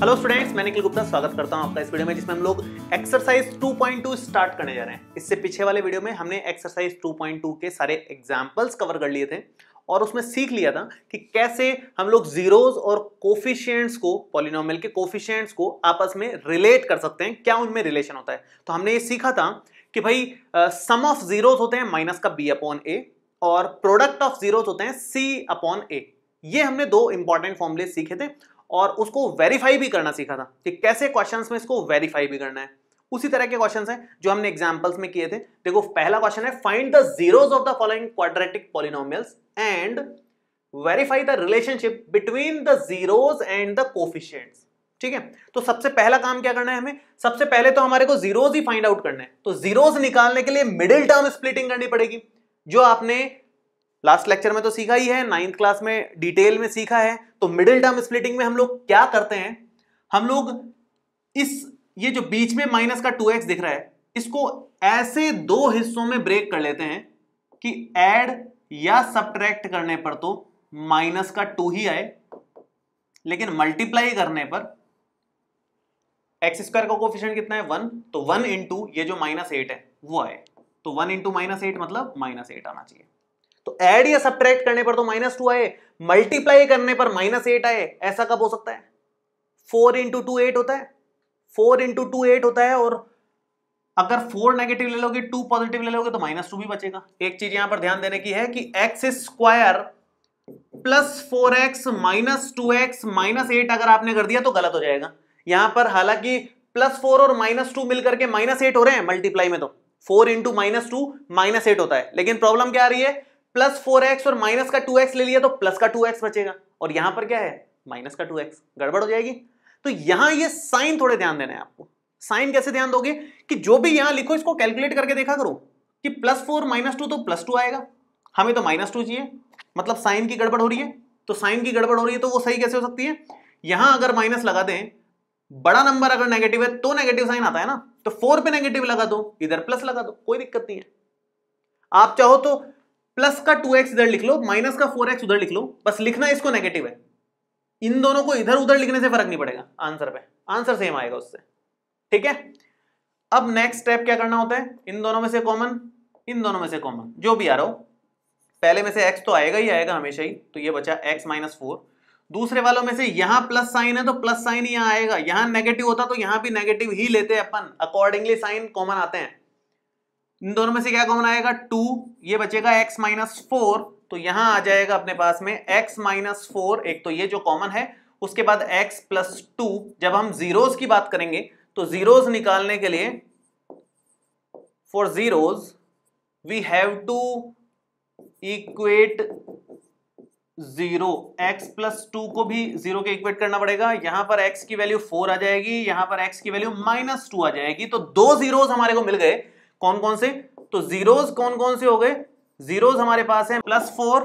Hello students मैं निखिल गुप्ता स्वागत करता हूं आपका इस वीडियो में जिसमें हम लोग एक्सरसाइज 2.2 स्टार्ट करने जा रहे हैं इससे पीछे वाले वीडियो में हमने एक्सरसाइज 2.2 के सारे एग्जांपल्स कवर कर लिए थे और उसमें सीख लिया था कि कैसे हम लोग जीरोज और कोफिशियंट्स को पॉलिनोमियल के कोफिशियंट्स को आपस में रिलेट कर सकते हैं क्या उनमें रिलेशन होता है तो हमने ये सीखा था कि भाई सम ऑफ जीरोज होते हैं माइनस का बी अपॉन ए और प्रोडक्ट ऑफ जीरोज होते हैं सी अपॉन ए ये हमने दो इंपॉर्टेंट फॉर्मुले सीखे थे और उसको वेरीफाई भी करना सीखा था कि कैसे क्वेश्चन में इसको वेरीफाई भी करना है उसी तरह के क्वेश्चन हैं जो हमने एग्जाम्पल्स में किए थे देखो पहला क्वेश्चन है find the zeros of the following quadratic polynomials and verify the relationship between the zeros and the coefficient ठीक है तो सबसे पहला काम क्या करना है हमें सबसे पहले तो हमारे को जीरोज ही फाइंड आउट करना है तो जीरोज निकालने के लिए मिडिल टर्म स्प्लिटिंग करनी पड़ेगी जो आपने लास्ट लेक्चर में तो सीखा ही है नाइन्थ क्लास में डिटेल में सीखा है तो मिडिल टर्म स्प्लिटिंग में हम लोग क्या करते हैं हम लोग इस ये जो बीच में माइनस का टू एक्स दिख रहा है इसको ऐसे दो हिस्सों में ब्रेक कर लेते हैं कि एड या सब्ट्रैक्ट करने पर तो माइनस का टू ही आए लेकिन मल्टीप्लाई करने पर एक्स स्क्वायर का कोफिशियंट कितना है वन तो वन इंटू ये जो माइनस एट है वो आए तो वन इंटू माइनस एट मतलब माइनस एट आना चाहिए तो ऐड या सब्ट्रैक्ट करने पर तो माइनस टू आए मल्टीप्लाई करने पर माइनस एट आए ऐसा कब हो सकता है फोर इंटू टू एट होता है फोर इंटू टू एट होता है और अगर फोर नेगेटिव ले लोगे टू पॉजिटिव ले लोगे तो माइनस टू भी बचेगा एक चीज यहां पर ध्यान देने की है कि x square plus four x minus two x minus eight अगर आपने कर दिया तो गलत हो जाएगा यहां पर हालांकि प्लस फोर और माइनस टू मिलकर के माइनस एट हो रहे हैं मल्टीप्लाई में तो four into minus two minus eight होता है लेकिन प्रॉब्लम क्या आ रही है प्लस फोर एक्स और माइनस का टू एक्स ले लिया तो प्लस का टू एक्स बचेगा और यहां पर क्या है माइनस का टू एक्स गड़बड़ हो जाएगी तो यहां ये साइन थोड़े ध्यान देना है आपको साइन कैसे ध्यान दोगे कि जो भी यहां लिखो इसको कैलकुलेट करके देखा करो कि प्लस फोर माइनस टू तो प्लस टू आएगा हमें तो माइनस टू चाहिए मतलब साइन की गड़बड़ हो रही है तो साइन की गड़बड़ हो रही है तो वो सही कैसे हो सकती है यहां अगर माइनस लगा दें बड़ा नंबर अगर नेगेटिव है तो नेगेटिव साइन आता है ना तो फोर पे नेगेटिव लगा दो इधर प्लस लगा दो कोई दिक्कत नहीं है आप चाहो तो प्लस का टू एक्स इधर लिख लो माइनस का फोर एक्स उधर लिख लो बस लिखना इसको नेगेटिव है इन दोनों को इधर उधर लिखने से फर्क नहीं पड़ेगा आंसर पे आंसर सेम आएगा उससे ठीक है अब नेक्स्ट स्टेप क्या करना होता है इन दोनों में से कॉमन इन दोनों में से कॉमन जो भी आ रहा हो पहले में से एक्स तो आएगा ही आएगा हमेशा ही तो ये बचा एक्स माइनस फोर दूसरे वालों में से यहां प्लस साइन है तो प्लस साइन यहाँ आएगा यहां नेगेटिव होता तो यहां भी नेगेटिव ही लेते हैं अपन अकॉर्डिंगली साइन कॉमन आते हैं इन दोनों में से क्या कॉमन आएगा टू ये बचेगा एक्स माइनस फोर तो यहां आ जाएगा अपने पास में एक्स माइनस फोर एक तो ये जो कॉमन है उसके बाद एक्स प्लस टू जब हम जीरोज की बात करेंगे तो जीरोज निकालने के लिए for zeros we have to equate zero x plus two को भी जीरो के इक्वेट करना पड़ेगा यहां पर एक्स की वैल्यू फोर आ जाएगी यहां पर एक्स की वैल्यू माइनस टू आ जाएगी तो दो जीरोज हमारे को मिल गए कौन कौन से तो जीरोज कौन कौन से हो गए जीरोज हमारे पास है plus four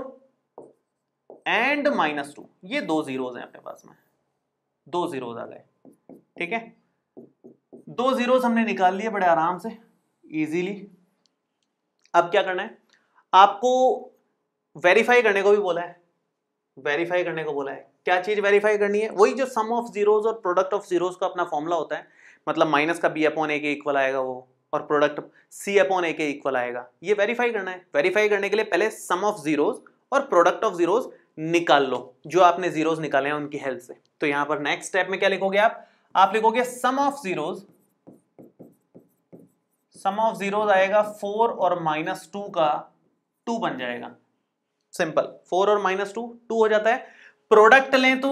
and minus two ये दो जीरोज हैं अपने पास में दो जीरोज आ गए ठीक है दो जीरोज हमने निकाल लिए बड़े आराम से इजीली अब क्या करना है आपको वेरीफाई करने को भी बोला है वेरीफाई करने को बोला है क्या चीज वेरीफाई करनी है वही जो सम ऑफ जीरोज और प्रोडक्ट ऑफ जीरोज का अपना फॉर्मूला होता है मतलब माइनस का बी अपॉन ए के इक्वल आएगा वो और प्रोडक्ट सी अपॉन ए के इक्वल आएगा ये वेरीफाई करना है वेरीफाई करने के लिए पहले सम ऑफ जीरोज और प्रोडक्ट ऑफ जीरोज निकाल लो जो आपने जीरोज निकाले हैं उनकी हेल्प से तो यहां पर नेक्स्ट स्टेप में क्या लिखोगे आप आप लिखोगे sum of zeros sum of zeros आएगा फोर और माइनस टू का टू बन जाएगा सिंपल फोर और माइनस टू टू हो जाता है प्रोडक्ट लें तो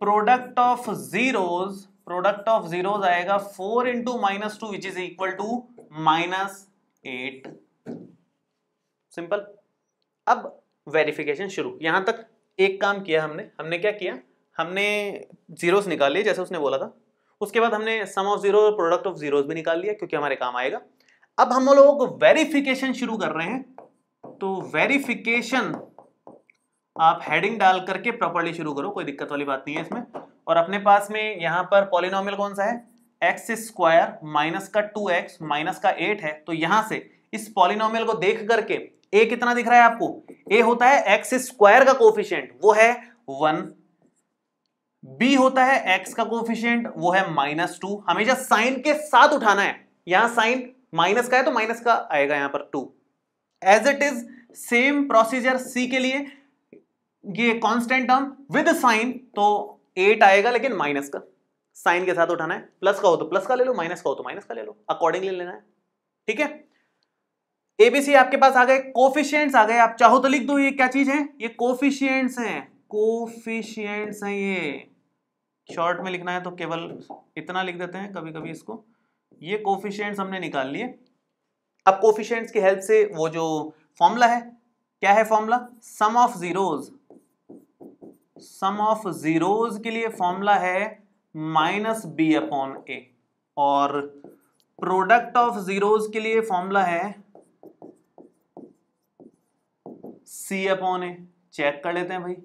product of zeros product of zeros आएगा four into minus two which is equal to minus eight simple अब वेरिफिकेशन शुरू यहां तक एक काम किया हमने हमने क्या किया हमने जीरोस निकाल लिए जैसे उसने बोला था उसके बाद हमने सम ऑफ जीरो और प्रोडक्ट ऑफ जीरोस भी निकाल लिया क्योंकि हमारे काम आएगा अब हम लोग वेरिफिकेशन शुरू कर रहे हैं तो वेरिफिकेशन आप हेडिंग डाल करके प्रॉपरली शुरू करो कोई दिक्कत वाली बात नहीं है इसमें और अपने पास में यहाँ पर पॉलिनॉमियल कौन सा है एक्स स्क्वायर माइनस का टू एक्स माइनस का एट है तो यहां से इस पॉलिनॉमियल को देख करके ए कितना दिख रहा है आपको ए होता है एक्स स्क्वायर का कोफिशियंट वो है वन बी होता है एक्स का कोफिशियंट वो है माइनस टू हमेशा साइन के साथ उठाना है यहां साइन माइनस का है तो माइनस का आएगा यहां पर two as it is same procedure c के लिए ये कांस्टेंट टर्म विद साइन तो एट आएगा लेकिन माइनस का साइन के साथ उठाना है प्लस का हो तो प्लस का ले लो माइनस का हो तो माइनस का ले लो अकॉर्डिंगली लेना है ठीक है एबीसी आपके पास आ गए कोफिशियंट आ गए आप चाहो तो लिख दो ये क्या चीज है ये कोफिशियंट हैं कोफिशियंट हैं ये शॉर्ट में लिखना है तो केवल इतना लिख देते हैं कभी कभी इसको ये कोफिशियंट हमने निकाल लिए अब कोफिशियंट की हेल्प से वो जो फॉर्मूला है क्या है formula sum of zeros sum of zeros के लिए फॉर्मूला है माइनस बी अपॉन ए और प्रोडक्ट ऑफ जीरोज के लिए फॉर्मूला है सी अपॉन ए चेक कर लेते हैं भाई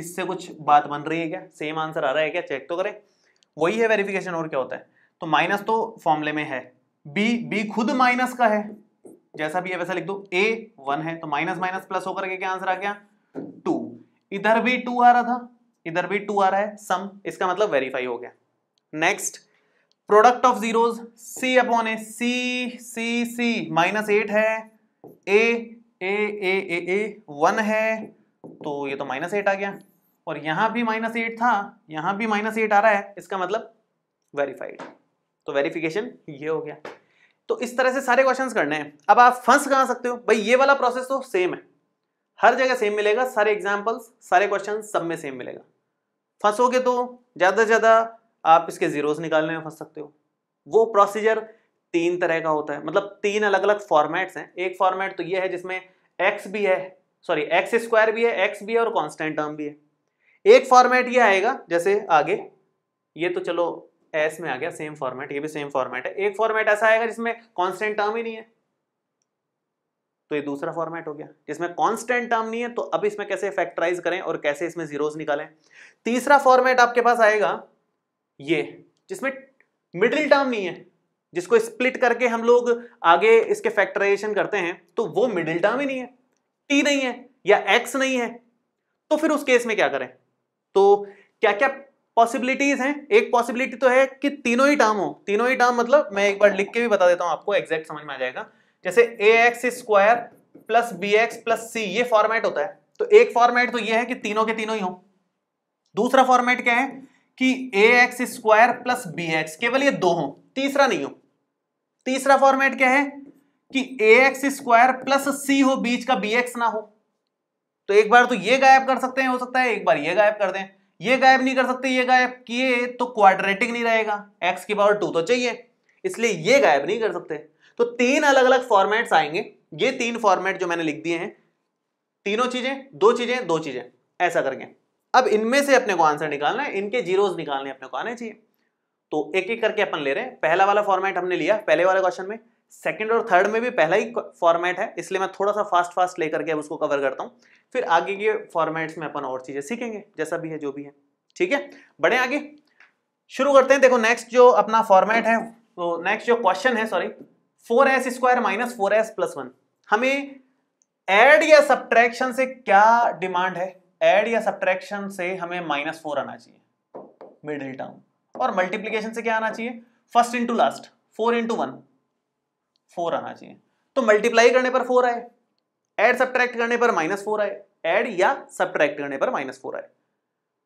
इससे कुछ बात बन रही है क्या सेम आंसर आ रहा है क्या चेक तो करें वही है वेरिफिकेशन और क्या होता है तो माइनस तो फॉर्मूले में है बी बी खुद माइनस का है जैसा भी है वैसा लिख दो ए वन है तो माइनस माइनस प्लस होकर के क्या आंसर आ गया टू इधर भी टू आ रहा था इधर भी टू आ रहा है सम इसका मतलब वेरीफाई हो गया next product of zeros c upon a c c c minus eight है a A A A A one है तो ये तो माइनस एट आ गया और यहां भी माइनस एट था यहां भी माइनस एट आ रहा है इसका मतलब वेरीफाइड तो वेरिफिकेशन ये हो गया तो इस तरह से सारे क्वेश्चंस करने हैं अब आप फंस कहां सकते हो भाई ये वाला प्रोसेस तो सेम है हर जगह सेम मिलेगा सारे एग्जाम्पल्स सारे क्वेश्चन सब में सेम मिलेगा फंसोगे तो ज़्यादा से ज़्यादा आप इसके जीरोस निकालने में फंस सकते हो वो प्रोसीजर तीन तरह का होता है मतलब तीन अलग अलग फॉर्मेट्स हैं एक फॉर्मेट तो ये है जिसमें एक्स भी है सॉरी एक्स स्क्वायर भी है एक्स भी है और कॉन्स्टेंट टर्म भी है एक फॉर्मेट ये आएगा जैसे आगे ये तो चलो एस में आ गया सेम फॉर्मेट ये भी सेम फॉर्मेट है एक फॉर्मेट ऐसा आएगा जिसमें कॉन्स्टेंट टर्म ही नहीं है तो ये दूसरा फॉर्मेट हो गया जिसमें कांस्टेंट टर्म नहीं है तो अब इसमें कैसे फैक्टराइज करें और कैसे इसमें जीरोस निकालें तीसरा फॉर्मेट आपके पास आएगा ये जिसमें मिडिल टर्म नहीं है जिसको स्प्लिट करके हम लोग आगे इसके फैक्टराइजेशन करते हैं तो वो मिडिल टर्म ही नहीं है टी नहीं है या एक्स नहीं है तो फिर उस केस में क्या करें तो क्या क्या पॉसिबिलिटीज हैं एक पॉसिबिलिटी तो है कि तीनों ही टर्म हो तीनों ही टर्म मतलब मैं एक बार लिख के भी बता देता हूं आपको एग्जैक्ट समझ में आ जाएगा जैसे a x square plus b x plus c ये फॉर्मेट होता है तो एक फॉर्मेट तो ये है कि तीनों के तीनों ही हो दूसरा फॉर्मेट क्या है कि a x square plus b x केवल ये दो हो तीसरा नहीं हो तीसरा फॉर्मेट क्या है कि a x square plus c हो बीच का बी एक्स ना हो तो एक बार तो ये गायब कर सकते हैं हो सकता है एक बार ये गायब कर दें ये गायब नहीं कर सकते ये गायब किए तो क्वाड्रेटिक नहीं रहेगा एक्स की पावर टू तो चाहिए इसलिए ये गायब नहीं कर सकते तो तीन अलग अलग फॉर्मेट्स आएंगे ये तीन फॉर्मेट जो मैंने लिख दिए हैं तीनों चीजें दो चीजें दो चीजें ऐसा करके अब इनमें से अपने को आंसर निकालना है इनके जीरोस निकालने अपने को आने चाहिए तो एक एक करके अपन ले रहे हैं पहला वाला फॉर्मेट हमने लिया पहले वाले क्वेश्चन में सेकंड और थर्ड में भी पहला ही फॉर्मेट है इसलिए मैं थोड़ा सा फास्ट फास्ट लेकर के अब उसको कवर करता हूँ फिर आगे के फॉर्मेट्स में अपन और चीज़ें सीखेंगे जैसा भी है जो भी है ठीक है बढ़े आगे शुरू करते हैं देखो नेक्स्ट जो अपना फॉर्मेट है तो नेक्स्ट जो क्वेश्चन है sorry four s square minus four s plus one हमें एड या सब्ट्रैक्शन से क्या डिमांड है एड या सब्ट्रैक्शन से हमें माइनस फोर आना चाहिए मिडिल टर्म और मल्टीप्लीकेशन से क्या आना चाहिए first into last four into one four आना चाहिए तो मल्टीप्लाई करने पर फोर आए एड सब्ट्रैक्ट करने पर माइनस फोर आए एड या सब्ट्रैक्ट करने पर माइनस फोर आए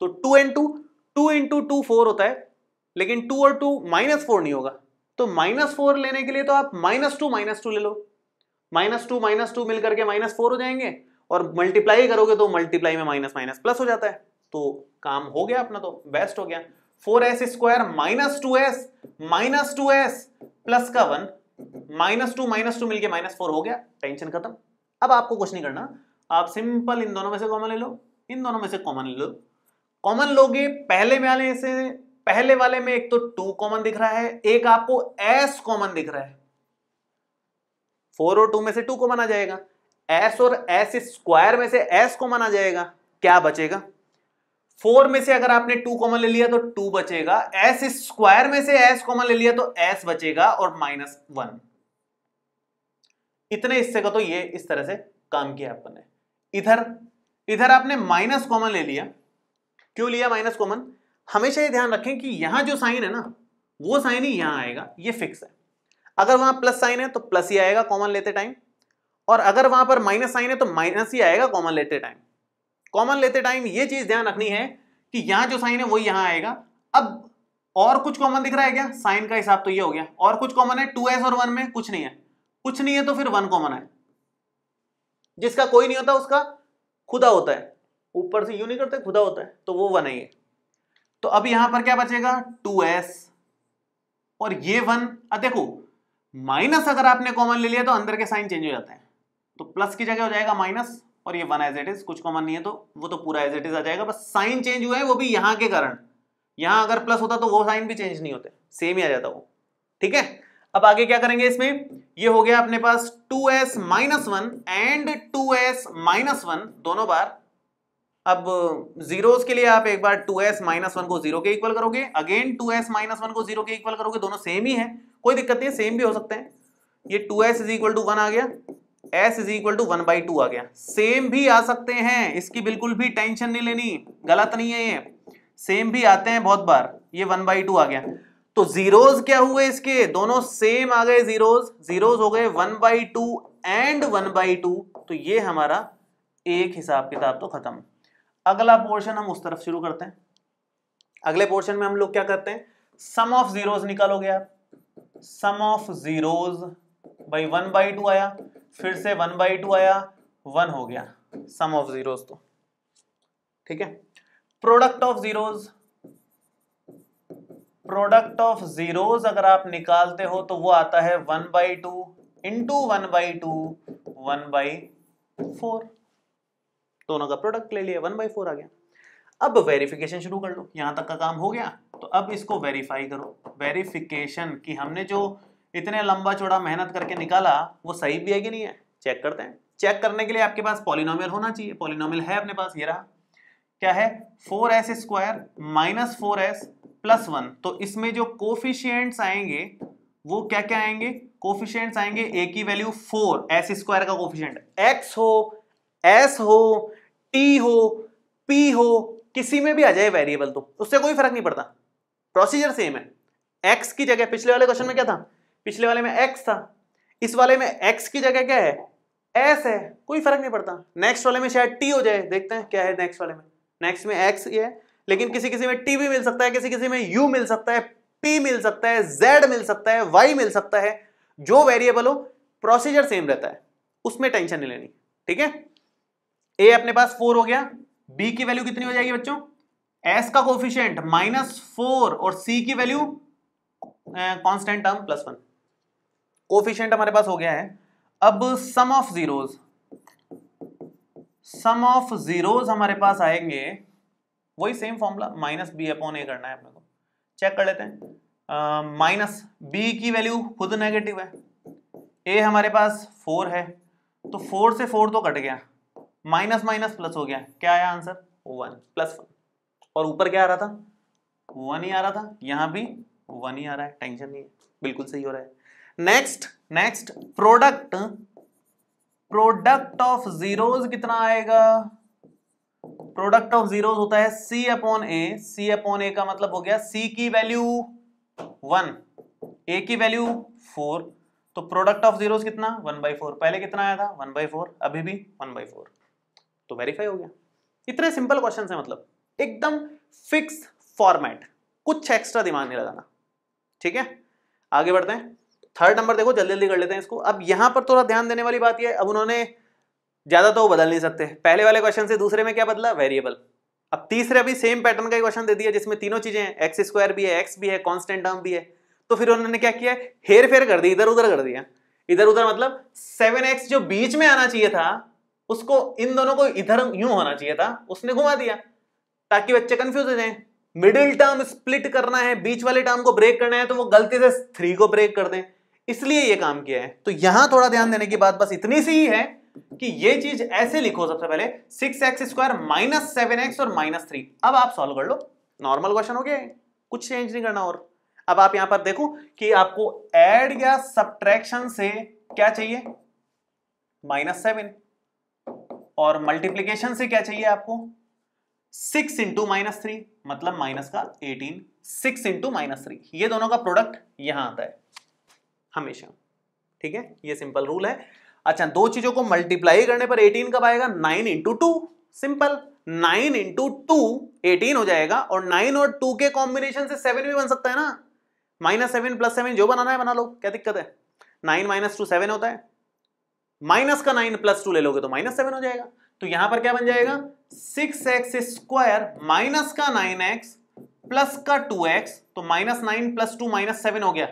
तो two into two two into two four होता है लेकिन टू और टू माइनस फोर नहीं होगा तो माइनस फोर लेने के लिए तो आप माइनस टू माइनस टू ले लो माइनस टू माइनस टू मिल करके माइनस फोर हो जाएंगे और मल्टीप्लाई करोगे तो मल्टीप्लाई में माइनस माइनस प्लस हो जाता है तो काम हो गया अपना तो बेस्ट हो गया four s square minus two s minus two s plus का one minus two minus two मिलकर माइनस फोर हो गया टेंशन खत्म अब आपको कुछ नहीं करना आप सिंपल इन दोनों में से कॉमन ले लो इन दोनों में से कॉमन ले लो कॉमन लोगे पहले वाले से पहले वाले में एक तो टू कॉमन दिख रहा है एक आपको एस कॉमन दिख रहा है फोर और टू में से टू कॉमन आ जाएगा एस और एस स्क्वायर में से एस कॉमन आ जाएगा क्या बचेगा फोर में से अगर आपने टू कॉमन ले लिया तो टू बचेगा एस स्क्वायर में से एस कॉमन ले लिया तो एस बचेगा और माइनस वन इतने हिस्से का तो ये इस तरह से काम किया अपन इधर इधर आपने माइनस कॉमन ले लिया क्यों लिया माइनस कॉमन हमेशा ये ध्यान रखें कि यहां जो साइन है ना वो साइन ही यहां आएगा ये फिक्स है अगर वहां प्लस साइन है तो प्लस ही आएगा कॉमन लेते टाइम और अगर वहां पर माइनस साइन है तो माइनस ही आएगा कॉमन लेते टाइम कॉमन लेते टाइम ये चीज़ ध्यान रखनी है कि यहां जो साइन है वही यहां आएगा अब और कुछ कॉमन दिख रहा है क्या साइन का हिसाब तो ये हो गया और कुछ कॉमन है टू और वन में कुछ नहीं है कुछ नहीं है तो फिर वन कॉमन है जिसका कोई नहीं होता उसका खुदा होता है ऊपर से यू नहीं करते खुदा होता है तो वो वन है तो अब यहां पर क्या बचेगा टू एस और ये वन देखो माइनस अगर आपने कॉमन ले लिया तो अंदर के साइन चेंज हो जाते हैं तो प्लस की जगह हो जाएगा माइनस और ये वन एज इट इज कुछ कॉमन नहीं है तो वो तो पूरा एज इट इज आ जाएगा बस साइन चेंज हुआ है वो भी यहां के कारण यहां अगर प्लस होता तो वो साइन भी चेंज नहीं होते सेम ही आ जाता वो ठीक है अब आगे क्या करेंगे इसमें ये हो गया अपने पास 2s s minus one and two s minus one दोनों बार अब जीरोस के लिए आप एक बार 2s एस वन को जीरो के इक्वल करोगे अगेन 2s एस वन को जीरो के इक्वल करोगे दोनों सेम ही है कोई दिक्कत नहीं है सेम भी हो सकते हैं ये 2s s is equal to one आ गया s is equal to one by two आ गया सेम भी आ सकते हैं इसकी बिल्कुल भी टेंशन नहीं लेनी गलत नहीं है ये सेम भी आते हैं बहुत बार ये वन बाई आ गया तो जीरोज क्या हुए इसके दोनों सेम आ गए जीरोज जीरोज हो गए one by and one by तो ये हमारा एक हिसाब किताब तो खत्म अगला पोर्शन हम उस तरफ शुरू करते हैं अगले पोर्शन में हम लोग क्या करते हैं सम ऑफ जीरोज निकालोगे आप sum of zeros by one by two आया फिर से वन बाई टू आया वन हो गया सम ऑफ जीरोज तो ठीक है product of zeros product of zeros अगर आप निकालते हो तो वो आता है one by two into one by two one by four दोनों का प्रोडक्ट ले लिया वन बाई फोर आ गया अब वेरिफिकेशन शुरू कर लो यहाँ तक का काम हो गया तो अब इसको वेरीफाई करो वेरीफिकेशन कि हमने जो इतने लंबा चौड़ा मेहनत करके निकाला वो सही भी है कि नहीं है चेक करते हैं चेक करने के लिए आपके पास पॉलिनोमियल होना चाहिए पॉलिनोमियल है अपने पास ये रहा क्या है four s square minus four s plus one तो इसमें जो कोफिशियंट्स आएंगे वो क्या क्या आएंगे कोफिशियंट्स आएंगे ए की वैल्यू फोर एस स्क्वायर का कोफिशियंट एक्स हो एस हो टी हो पी हो किसी में भी आ जाए वेरिएबल तो उससे कोई फर्क नहीं पड़ता प्रोसीजर सेम है एक्स की जगह पिछले वाले क्वेश्चन में क्या था पिछले वाले में एक्स था इस वाले में एक्स की जगह क्या है एस है कोई फर्क नहीं पड़ता नेक्स्ट वाले में शायद टी हो जाए देखते हैं क्या है नेक्स्ट वाले में नेक्स्ट में एक्स ये है लेकिन किसी किसी में टी भी मिल सकता है किसी किसी में यू मिल सकता है पी मिल सकता है जेड मिल सकता है वाई मिल सकता है जो वेरिएबल हो प्रोसीजर सेम रहता है उसमें टेंशन नहीं लेनी ठीक है ए अपने पास फोर हो गया बी की वैल्यू कितनी हो जाएगी बच्चों एस का कोफिशियंट माइनस फोर और सी की value constant term plus one coefficient हमारे पास हो गया है अब सम of zeros sum of zeros हमारे पास आएंगे वही same formula minus b upon ए करना है अपने को चेक कर लेते हैं माइनस बी की वैल्यू खुद नेगेटिव है ए हमारे पास फोर है तो फोर से फोर तो कट गया माइनस माइनस प्लस हो गया क्या आया आंसर वन प्लस वन और ऊपर क्या आ रहा था वन ही आ रहा था यहां भी वन ही आ रहा है टेंशन नहीं है बिल्कुल सही हो रहा है next next product product of zeros कितना आएगा प्रोडक्ट ऑफ जीरोज होता है c upon a C upon ए का मतलब हो गया सी की वैल्यू वन ए की वैल्यू फोर तो प्रोडक्ट ऑफ जीरोज कितना वन बाई फोर पहले कितना आया था वन बाई फोर अभी भी वन बाई फोर तो वेरीफाई हो गया इतने सिंपल क्वेश्चन है मतलब एकदम फिक्स फॉर्मेट कुछ एक्स्ट्रा दिमाग नहीं लगाना ठीक है आगे बढ़ते हैं थर्ड नंबर देखो जल्दी जल्दी कर लेते हैं इसको अब यहां पर थोड़ा ध्यान देने वाली बात यह अब उन्होंने ज़्यादा तो वो बदल नहीं सकते पहले वाले क्वेश्चन से दूसरे में क्या बदला वेरिएबल अब तीसरे अभी सेम पैटर्न का ही क्वेश्चन दे दिया जिसमें तीनों चीज़ें हैं एक्स स्क्वायर भी है एक्स भी है कांस्टेंट टर्म भी है तो फिर उन्होंने क्या किया हेर फेर कर दी इधर उधर कर दिया इधर उधर मतलब सेवन एक्स जो बीच में आना चाहिए था उसको इन दोनों को इधर यूं होना चाहिए था उसने घुमा दिया ताकि बच्चे कंफ्यूज हो जाए मिडिल टर्म स्प्लिट करना है बीच वाले टर्म को ब्रेक करना है तो वो गलती से थ्री को ब्रेक कर दे इसलिए ये काम किया है तो यहां थोड़ा ध्यान देने की बात बस इतनी सी ही है कि ये चीज ऐसे लिखो सबसे पहले six x square minus seven x और माइनस थ्री अब आप सॉल्व कर लो नॉर्मल क्वेश्चन हो गया कुछ चेंज नहीं करना और अब आप यहां पर देखो कि आपको एड या सब्ट्रैक्शन से क्या चाहिए माइनस सेवन और मल्टीप्लीकेशन से क्या चाहिए आपको सिक्स इंटू माइनस थ्री मतलब माइनस का eighteen six into minus three ये दोनों का प्रोडक्ट यहां आता है हमेशा ठीक है ये सिंपल रूल है अच्छा दो चीजों को मल्टीप्लाई करने पर एटीन कब आएगा nine into two simple nine into two eighteen हो जाएगा और नाइन और टू के कॉम्बिनेशन से सेवन भी बन सकता है ना माइनस सेवन प्लस सेवन जो बनाना है बना लो क्या दिक्कत है नाइन माइनस टू सेवन होता है माइनस का नाइन प्लस टू ले लोगे तो माइनस सेवन हो जाएगा तो यहां पर क्या बन जाएगा सिक्स एक्स स्क्वायर माइनस का नाइन एक्स प्लस का टू एक्स तो minus nine plus two minus seven हो गया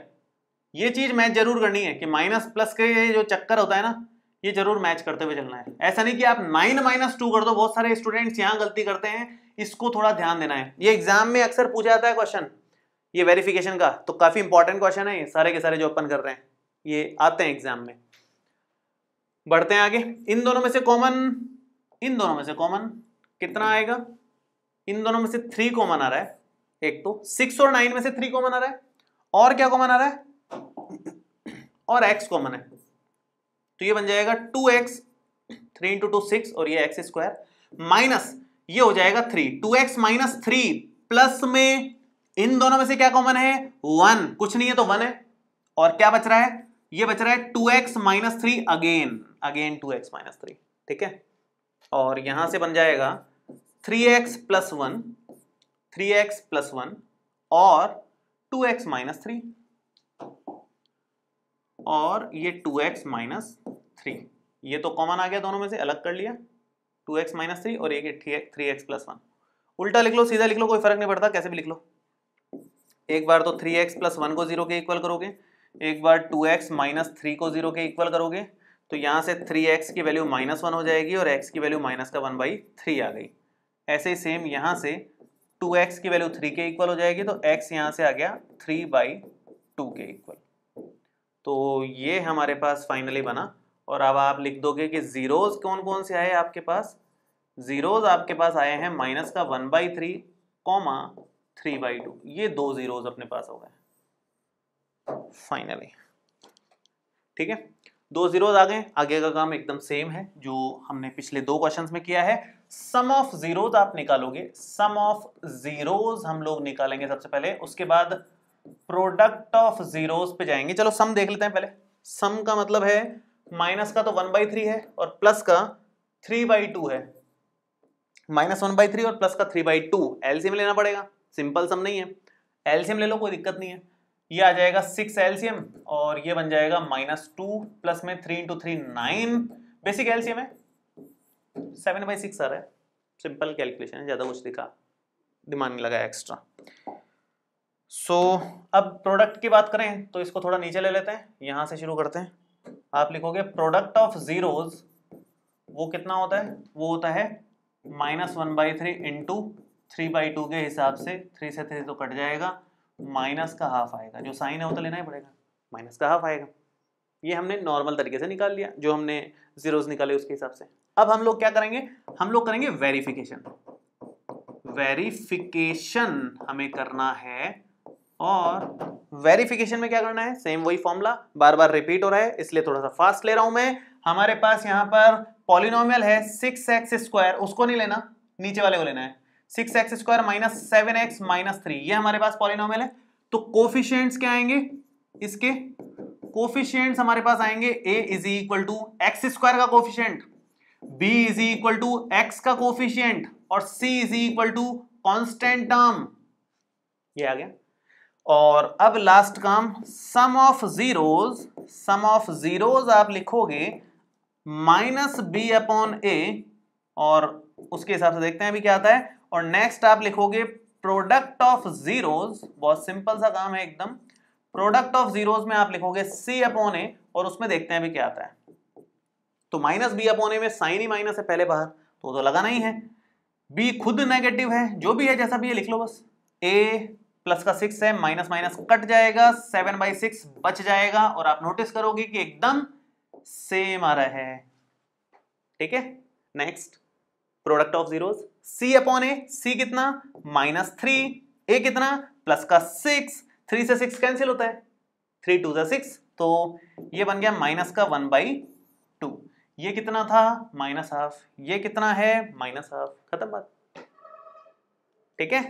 ये चीज मैच जरूर करनी है कि माइनस प्लस के जो चक्कर होता है ना ये जरूर मैच करते हुए चलना है ऐसा नहीं कि आप नाइन माइनस टू कर दो बहुत सारे स्टूडेंट्स यहाँ गलती करते हैं इसको थोड़ा ध्यान देना है ये एग्जाम में अक्सर पूछा जाता है क्वेश्चन ये वेरिफिकेशन का तो काफी इंपॉर्टेंट क्वेश्चन है ये सारे के सारे जो अपन कर रहे हैं ये आते हैं एग्जाम में बढ़ते हैं आगे इन दोनों में से कॉमन इन दोनों में से कॉमन कितना आएगा इन दोनों में से थ्री कॉमन आ रहा है एक तो सिक्स और नाइन में से थ्री कॉमन आ रहा है और क्या कॉमन आ रहा है और एक्स कॉमन है तो ये बन जाएगा two x three into two six और ये एक्स स्क्वायर माइनस ये हो जाएगा three two x minus three plus में इन दोनों में से क्या कॉमन है वन कुछ नहीं है तो वन है और क्या बच रहा है ये बच रहा है two x minus three again again two x minus three ठीक है और यहां से बन जाएगा three x plus one three x plus one और टू एक्स माइनस थ्री और ये टू एक्स माइनस थ्री ये तो कॉमन आ गया दोनों में से अलग कर लिया टू एक्स माइनस थ्री और एक थ्री एक्स प्लस वन उल्टा लिख लो सीधा लिख लो कोई फर्क नहीं पड़ता कैसे भी लिख लो एक बार तो थ्री एक्स प्लस वन को जीरो के इक्वल करोगे एक बार टू एक्स माइनस थ्री को जीरो के इक्वल करोगे तो यहाँ से थ्री एक्स की वैल्यू माइनस वन हो जाएगी और एक्स की वैल्यू माइनस का वन बाई थ्री आ गई ऐसे ही सेम यहाँ से टू एक्स की वैल्यू थ्री के इक्वल हो जाएगी तो एक्स यहाँ से आ गया थ्री बाई टू के इक्वल तो ये हमारे पास फाइनली बना और अब आप लिख दोगे कि ज़ीरोज़ कौन कौन से आए आपके पास ज़ीरोज़ आपके पास आए हैं माइनस का one by three comma three by two ये दो ज़ीरोज़ अपने पास हो गए फाइनली ठीक है दो जीरोज आ गए आगे का काम एकदम सेम है जो हमने पिछले दो क्वेश्चंस में किया है सम ऑफ जीरोज आप निकालोगे सम ऑफ जीरोज हम लोग निकालेंगे सबसे पहले उसके बाद प्रोडक्ट ऑफ जीरोज पे जाएंगे चलो सम देख लेते हैं पहले सम का मतलब है माइनस का तो वन बाई थ्री है और प्लस का थ्री बाई टू है माइनस वन बाई थ्री और प्लस का थ्री बाई टू एलसीएम लेना पड़ेगा सिंपल सम नहीं है एलसीएम ले लो कोई दिक्कत नहीं है ये आ जाएगा सिक्स एल्सियम और ये बन जाएगा माइनस टू प्लस में three into three nine basic LCM है सेवन बाई सिक्स आ रहा है सिंपल कैलकुलेशन है ज़्यादा कुछ दिखा दिमाग नहीं लगाया एक्स्ट्रा सो so, अब प्रोडक्ट की बात करें तो इसको थोड़ा नीचे ले लेते हैं यहाँ से शुरू करते हैं आप लिखोगे प्रोडक्ट ऑफ जीरोज वो कितना होता है वो होता है minus one by three into three by two के हिसाब से थ्री से थ्री तो कट जाएगा माइनस का हाफ आएगा जो साइन है वो तो लेना ही पड़ेगा माइनस का हाफ आएगा ये हमने नॉर्मल तरीके से निकाल लिया जो हमने जीरोस निकाले उसके हिसाब से अब हम लोग क्या करेंगे हम लोग करेंगे वेरिफिकेशन वेरिफिकेशन हमें करना है और वेरिफिकेशन में क्या करना है सेम वही फॉर्मूला बार बार रिपीट हो रहा है इसलिए थोड़ा सा फास्ट ले रहा हूं मैं हमारे पास यहां पर पॉलिनोमियल है सिक्स एक्स स्क्वायर उसको नहीं लेना नीचे वाले को लेना है six x square minus seven x minus three ये हमारे पास पॉलिनोमियल है तो कोफिशियंट्स क्या आएंगे इसके कोफिशियंट्स हमारे पास आएंगे a is equal to x square का coefficient b is equal to x का कोफिशियंट और c is equal to constant term ये आ गया और अब लास्ट काम sum of zeros sum of zeros आप लिखोगे माइनस बी अपॉन ए और उसके हिसाब से देखते हैं अभी क्या आता है और नेक्स्ट आप लिखोगे प्रोडक्ट ऑफ जीरोज बहुत सिंपल सा काम है एकदम प्रोडक्ट ऑफ जीरोज में आप लिखोगे सी अपॉन ए और उसमें देखते हैं अभी क्या आता है तो माइनस बी अपॉन ए में साइन ही माइनस है पहले बाहर तो तो लगा नहीं है बी खुद नेगेटिव है जो भी है जैसा भी है लिख लो बस ए प्लस का सिक्स है माइनस माइनस कट जाएगा सेवन बाई सिक्स बच जाएगा और आप नोटिस करोगे कि एकदम सेम आ रहा है ठीक है next product of zeros c upon a c कितना माइनस थ्री ए कितना प्लस का सिक्स थ्री से सिक्स कैंसिल होता है थ्री टू से सिक्स तो ये बन गया माइनस का वन बाई टू ये कितना था माइनस हाफ ये कितना है माइनस हाफ खत्म बात ठीक है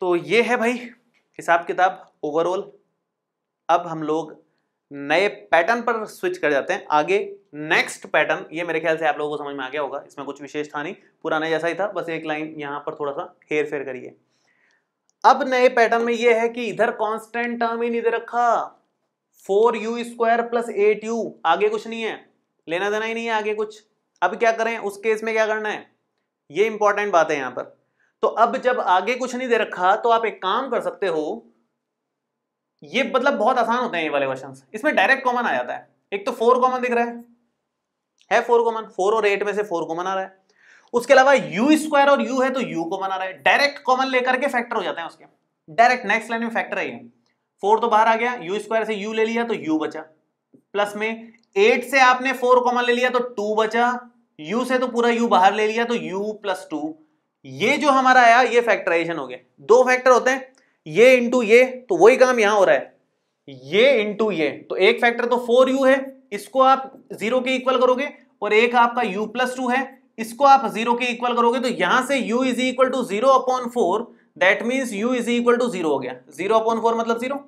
तो ये है भाई हिसाब किताब ओवरऑल अब हम लोग नए पैटर्न पर स्विच कर जाते हैं आगे नेक्स्ट पैटर्न ये मेरे ख्याल से आप लोगों को समझ में आ गया होगा इसमें कुछ विशेष था नहीं पुराना जैसा ही था बस एक लाइन यहां पर थोड़ा सा हेर फेर करिए अब नए पैटर्न में ये है कि इधर कांस्टेंट टर्म ही नहीं दे रखा four u square plus eight u आगे कुछ नहीं है लेना देना ही नहीं है आगे कुछ अब क्या करें उस केस में क्या करना है ये इंपॉर्टेंट बात है यहां पर तो अब जब आगे कुछ नहीं दे रखा तो आप एक काम कर सकते हो ये मतलब बहुत आसान होते हैं ये वाले क्वेश्चन इसमें डायरेक्ट कॉमन आ जाता है एक तो फोर कॉमन दिख रहा है है फोर कॉमन फोर और एट में से फोर कॉमन आ रहा है उसके अलावा यू स्क्वायर और यू है तो यू कॉमन आ रहा है डायरेक्ट कॉमन लेकर के फैक्टर हो जाते हैं उसके डायरेक्ट नेक्स्ट लाइन में फैक्टर है फोर तो बाहर आ गया यू स्क्वायर से यू ले लिया तो यू बचा प्लस में एट से आपने फोर कॉमन ले लिया तो टू बचा यू से तो पूरा यू बाहर ले लिया तो यू प्लस टू ये जो हमारा आया ये फैक्टराइजेशन हो गया दो फैक्टर होते हैं ये इंटू ये तो वही काम यहां हो रहा है ये इंटू ये तो एक फैक्टर तो फोर यू है इसको आप जीरो के इक्वल करोगे और एक आपका यू प्लस टू है इसको आप जीरो के इक्वल करोगे तो यहां से u is equal to zero upon four that means u is equal to zero हो गया जीरो अपॉन फोर मतलब जीरो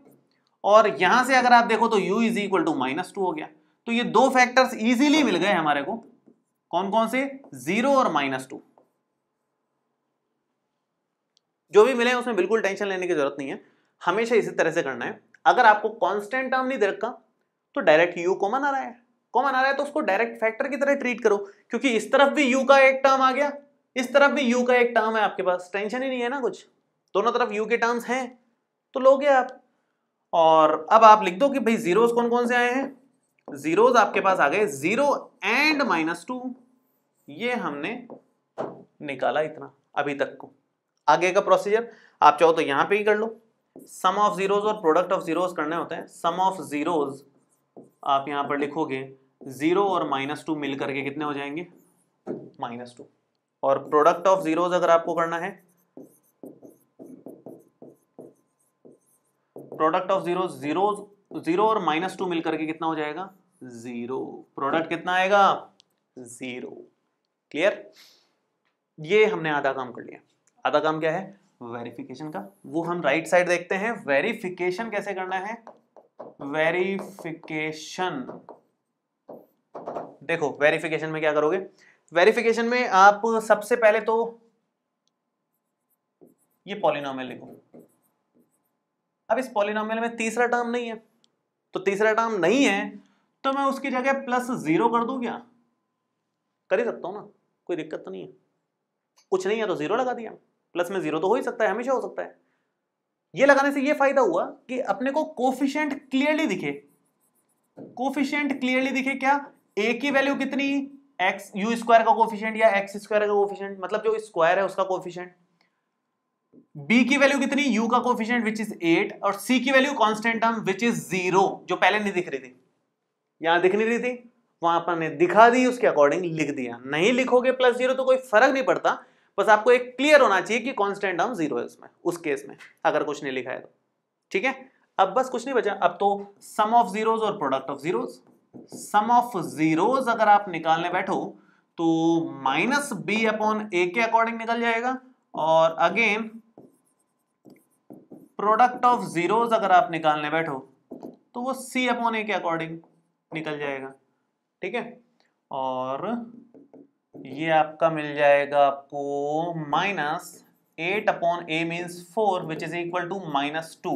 और यहां से अगर आप देखो तो u is equal to minus two हो गया तो ये दो फैक्टर्स इजीली मिल गए हमारे को कौन कौन से जीरो और माइनस टू जो भी मिले उसमें बिल्कुल टेंशन लेने की जरूरत नहीं है हमेशा इसी तरह से करना है अगर आपको कांस्टेंट टर्म नहीं दे रखा तो डायरेक्ट यू कॉमन आ रहा है कॉमन आ रहा है तो उसको डायरेक्ट फैक्टर की तरह ट्रीट करो क्योंकि इस तरफ भी यू का एक टर्म आ गया इस तरफ भी यू का एक टर्म है आपके पास टेंशन ही नहीं है ना कुछ दोनों तरफ यू के टर्म्स हैं तो लोगे आप और अब आप लिख दो कि भाई जीरोज कौन कौन से आए हैं जीरोज आपके पास आ गए जीरो एंड माइनस टू ये हमने निकाला इतना अभी तक को आगे का प्रोसीजर आप चाहो तो यहां पे ही कर लो सम ऑफ जीरोज और प्रोडक्ट ऑफ जीरोज करने होते हैं सम ऑफ जीरोज़ आप यहां पर लिखोगे ज़ीरो और माइनस टू मिल करके कितने हो जाएंगे माइनस टू और प्रोडक्ट ऑफ ज़ीरोज अगर आपको करना है product of zero zero zero और माइनस टू मिलकर के कितना हो जाएगा जीरो प्रोडक्ट कितना आएगा जीरो क्लियर ये हमने आधा काम कर लिया आधा काम क्या है वेरिफिकेशन का वो हम राइट right साइड देखते हैं वेरिफिकेशन कैसे करना है वेरिफिकेशन देखो वेरिफिकेशन में क्या करोगे वेरिफिकेशन में आप सबसे पहले तो ये पॉलिनॉमियल लिखो अब इस पॉलिनॉमियल में तीसरा टर्म नहीं है तो तीसरा टर्म नहीं है तो मैं उसकी जगह प्लस जीरो कर दू क्या कर ही सकता हूं ना कोई दिक्कत तो नहीं है कुछ नहीं है तो जीरो लगा दिया प्लस में जीरो तो हो ही सकता है हमेशा हो सकता है ये लगाने से ये फायदा हुआ कि अपने को कोफिशियंट क्लियरली दिखे कोफिशियंट क्लियरली दिखे क्या ए की वैल्यू कितनी एक्स यू स्क्वायर का कोफिशियंट या एक्स स्क्वायर का कोफिशियंट मतलब जो स्क्वायर है उसका कोफिशियंट बी की वैल्यू कितनी यू का कोफिशियंट विच इज एट और सी की value constant term which is zero जो पहले नहीं दिख रही थी यहां दिख नहीं रही थी वहां पर ने दिखा दी उसके अकॉर्डिंग लिख दिया नहीं लिखोगे प्लस जीरो तो कोई फर्क नहीं पड़ता बस आपको एक क्लियर होना चाहिए कि कॉन्स्टेंट टर्म जीरो है उसमें उस केस में अगर कुछ नहीं लिखा है तो ठीक है अब बस कुछ नहीं बचा अब तो सम ऑफ जीरोज और product of zeros sum of zeros अगर आप निकालने बैठो तो माइनस बी अपॉन ए के अकॉर्डिंग निकल जाएगा और अगेन प्रोडक्ट ऑफ जीरोज अगर आप निकालने बैठो तो वो सी अपॉन ए के अकॉर्डिंग निकल जाएगा ठीक है और ये आपका मिल जाएगा आपको minus eight upon a means four which is equal to minus two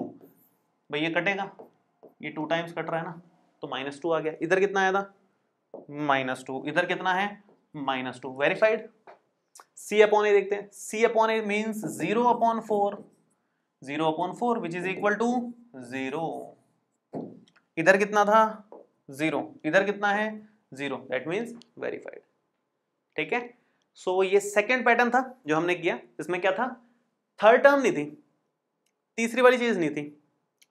भाई ये कटेगा ये टू टाइम्स कट रहा है ना तो माइनस टू आ गया इधर कितना आया था माइनस टू इधर कितना है minus two verified c upon a देखते हैं c upon a means zero upon four zero upon four which is equal to zero इधर कितना था जीरो इधर कितना है जीरो दैट मीन्स वेरीफाइड ठीक है सो ये सेकेंड पैटर्न था जो हमने किया इसमें क्या था थर्ड टर्म नहीं थी तीसरी वाली चीज़ नहीं थी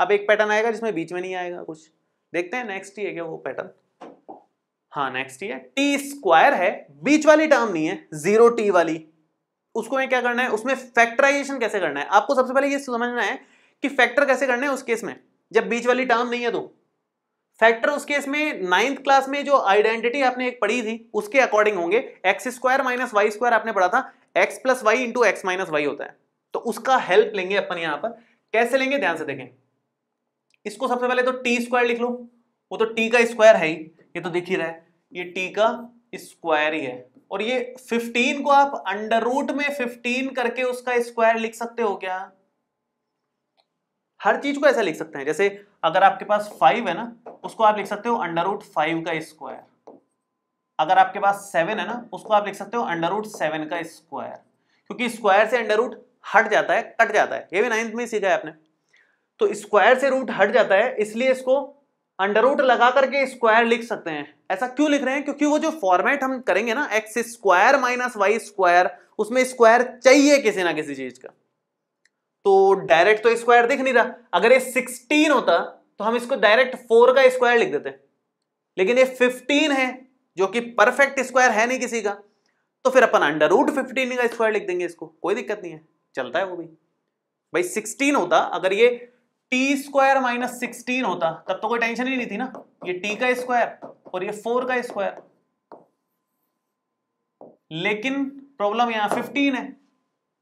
अब एक पैटर्न आएगा जिसमें बीच में नहीं आएगा कुछ देखते हैं नेक्स्ट ही है क्या वो पैटर्न हाँ नेक्स्ट ही है टी स्क्वायर है बीच वाली टर्म नहीं है जीरो टी वाली उसको क्या करना है उसमें फैक्टराइजेशन कैसे करना है आपको सबसे पहले ये समझना है कि फैक्टर कैसे करना है उस केस में जब बीच वाली टर्म नहीं है तो फैक्टर उस केस में नाइन्थ क्लास में जो आइडेंटिटी आपने एक पढ़ी थी उसके अकॉर्डिंग होंगे x square minus y square आपने पढ़ा था x plus y into x minus y होता है तो उसका हेल्प लेंगे अपन यहां पर कैसे लेंगे ध्यान से देखें इसको सबसे पहले तो टी स्क्वायर लिख लो वो तो टी का स्क्वायर है ही ये तो दिख ही रहा है ये टी का स्क्वायर ही है और ये फिफ्टीन को आप अंडर रूट में फिफ्टीन करके उसका स्क्वायर लिख सकते हो क्या हर चीज को ऐसा लिख सकते हैं जैसे अगर आपके पास फाइव है ना उसको आप लिख सकते हो अंडर रूट फाइव का स्क्वायर अगर आपके पास सेवन है ना उसको आप लिख सकते हो अंडर रूट सेवन का स्क्वायर क्योंकि स्क्वायर से अंडर रूट हट जाता है कट जाता है ये भी नाइन्थ में सीखा है आपने तो स्क्वायर से रूट हट जाता है इसलिए इसको अंडर रूट लगा करके स्क्वायर लिख सकते हैं ऐसा क्यों लिख रहे हैं क्योंकि वो जो फॉर्मेट हम करेंगे ना x square minus y square उसमें स्क्वायर चाहिए किसी ना किसी चीज का तो डायरेक्ट तो स्क्वायर दिख नहीं रहा अगर ये 16 होता तो हम इसको डायरेक्ट 4 का स्क्वायर लिख देते लेकिन ये 15 है जो कि परफेक्ट स्क्वायर है नहीं किसी का तो फिर अपन अंडर रूट फिफ्टीन का स्क्वायर लिख देंगे इसको कोई दिक्कत नहीं है चलता है वो भी भाई सिक्सटीन होता अगर ये टी स्क्वायर माइनस सिक्सटीन होता तब तो कोई टेंशन ही नहीं थी ना ये टी का स्क्वायर और ये फोर का स्क्वायर लेकिन प्रॉब्लम यहां फिफ्टीन है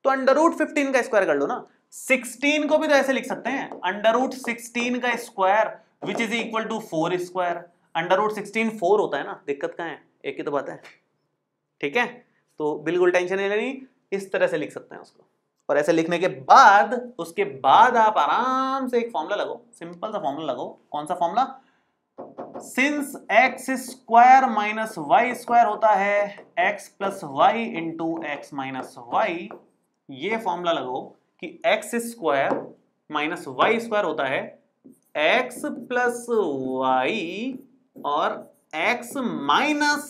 तो अंडर रूट फिफ्टीन का स्क्वायर कर लो ना 16 को भी तो ऐसे लिख सकते हैं अंडर रूट सिक्सटीन का square which is equal to four square under root sixteen four होता है ना दिक्कत कहाँ है एक ही तो बात है ठीक है तो बिल्कुल टेंशन नहीं लेनी इस तरह से लिख सकते हैं उसको और ऐसे लिखने के बाद उसके बाद आप आराम से एक फॉर्मूला लगाओ सिंपल सा फॉर्मूला लगाओ कौन सा formula since x square minus y square होता है x plus y into x minus y ये फॉर्मूला लगाओ कि x square minus y square होता है एक्स प्लस वाई और एक्स माइनस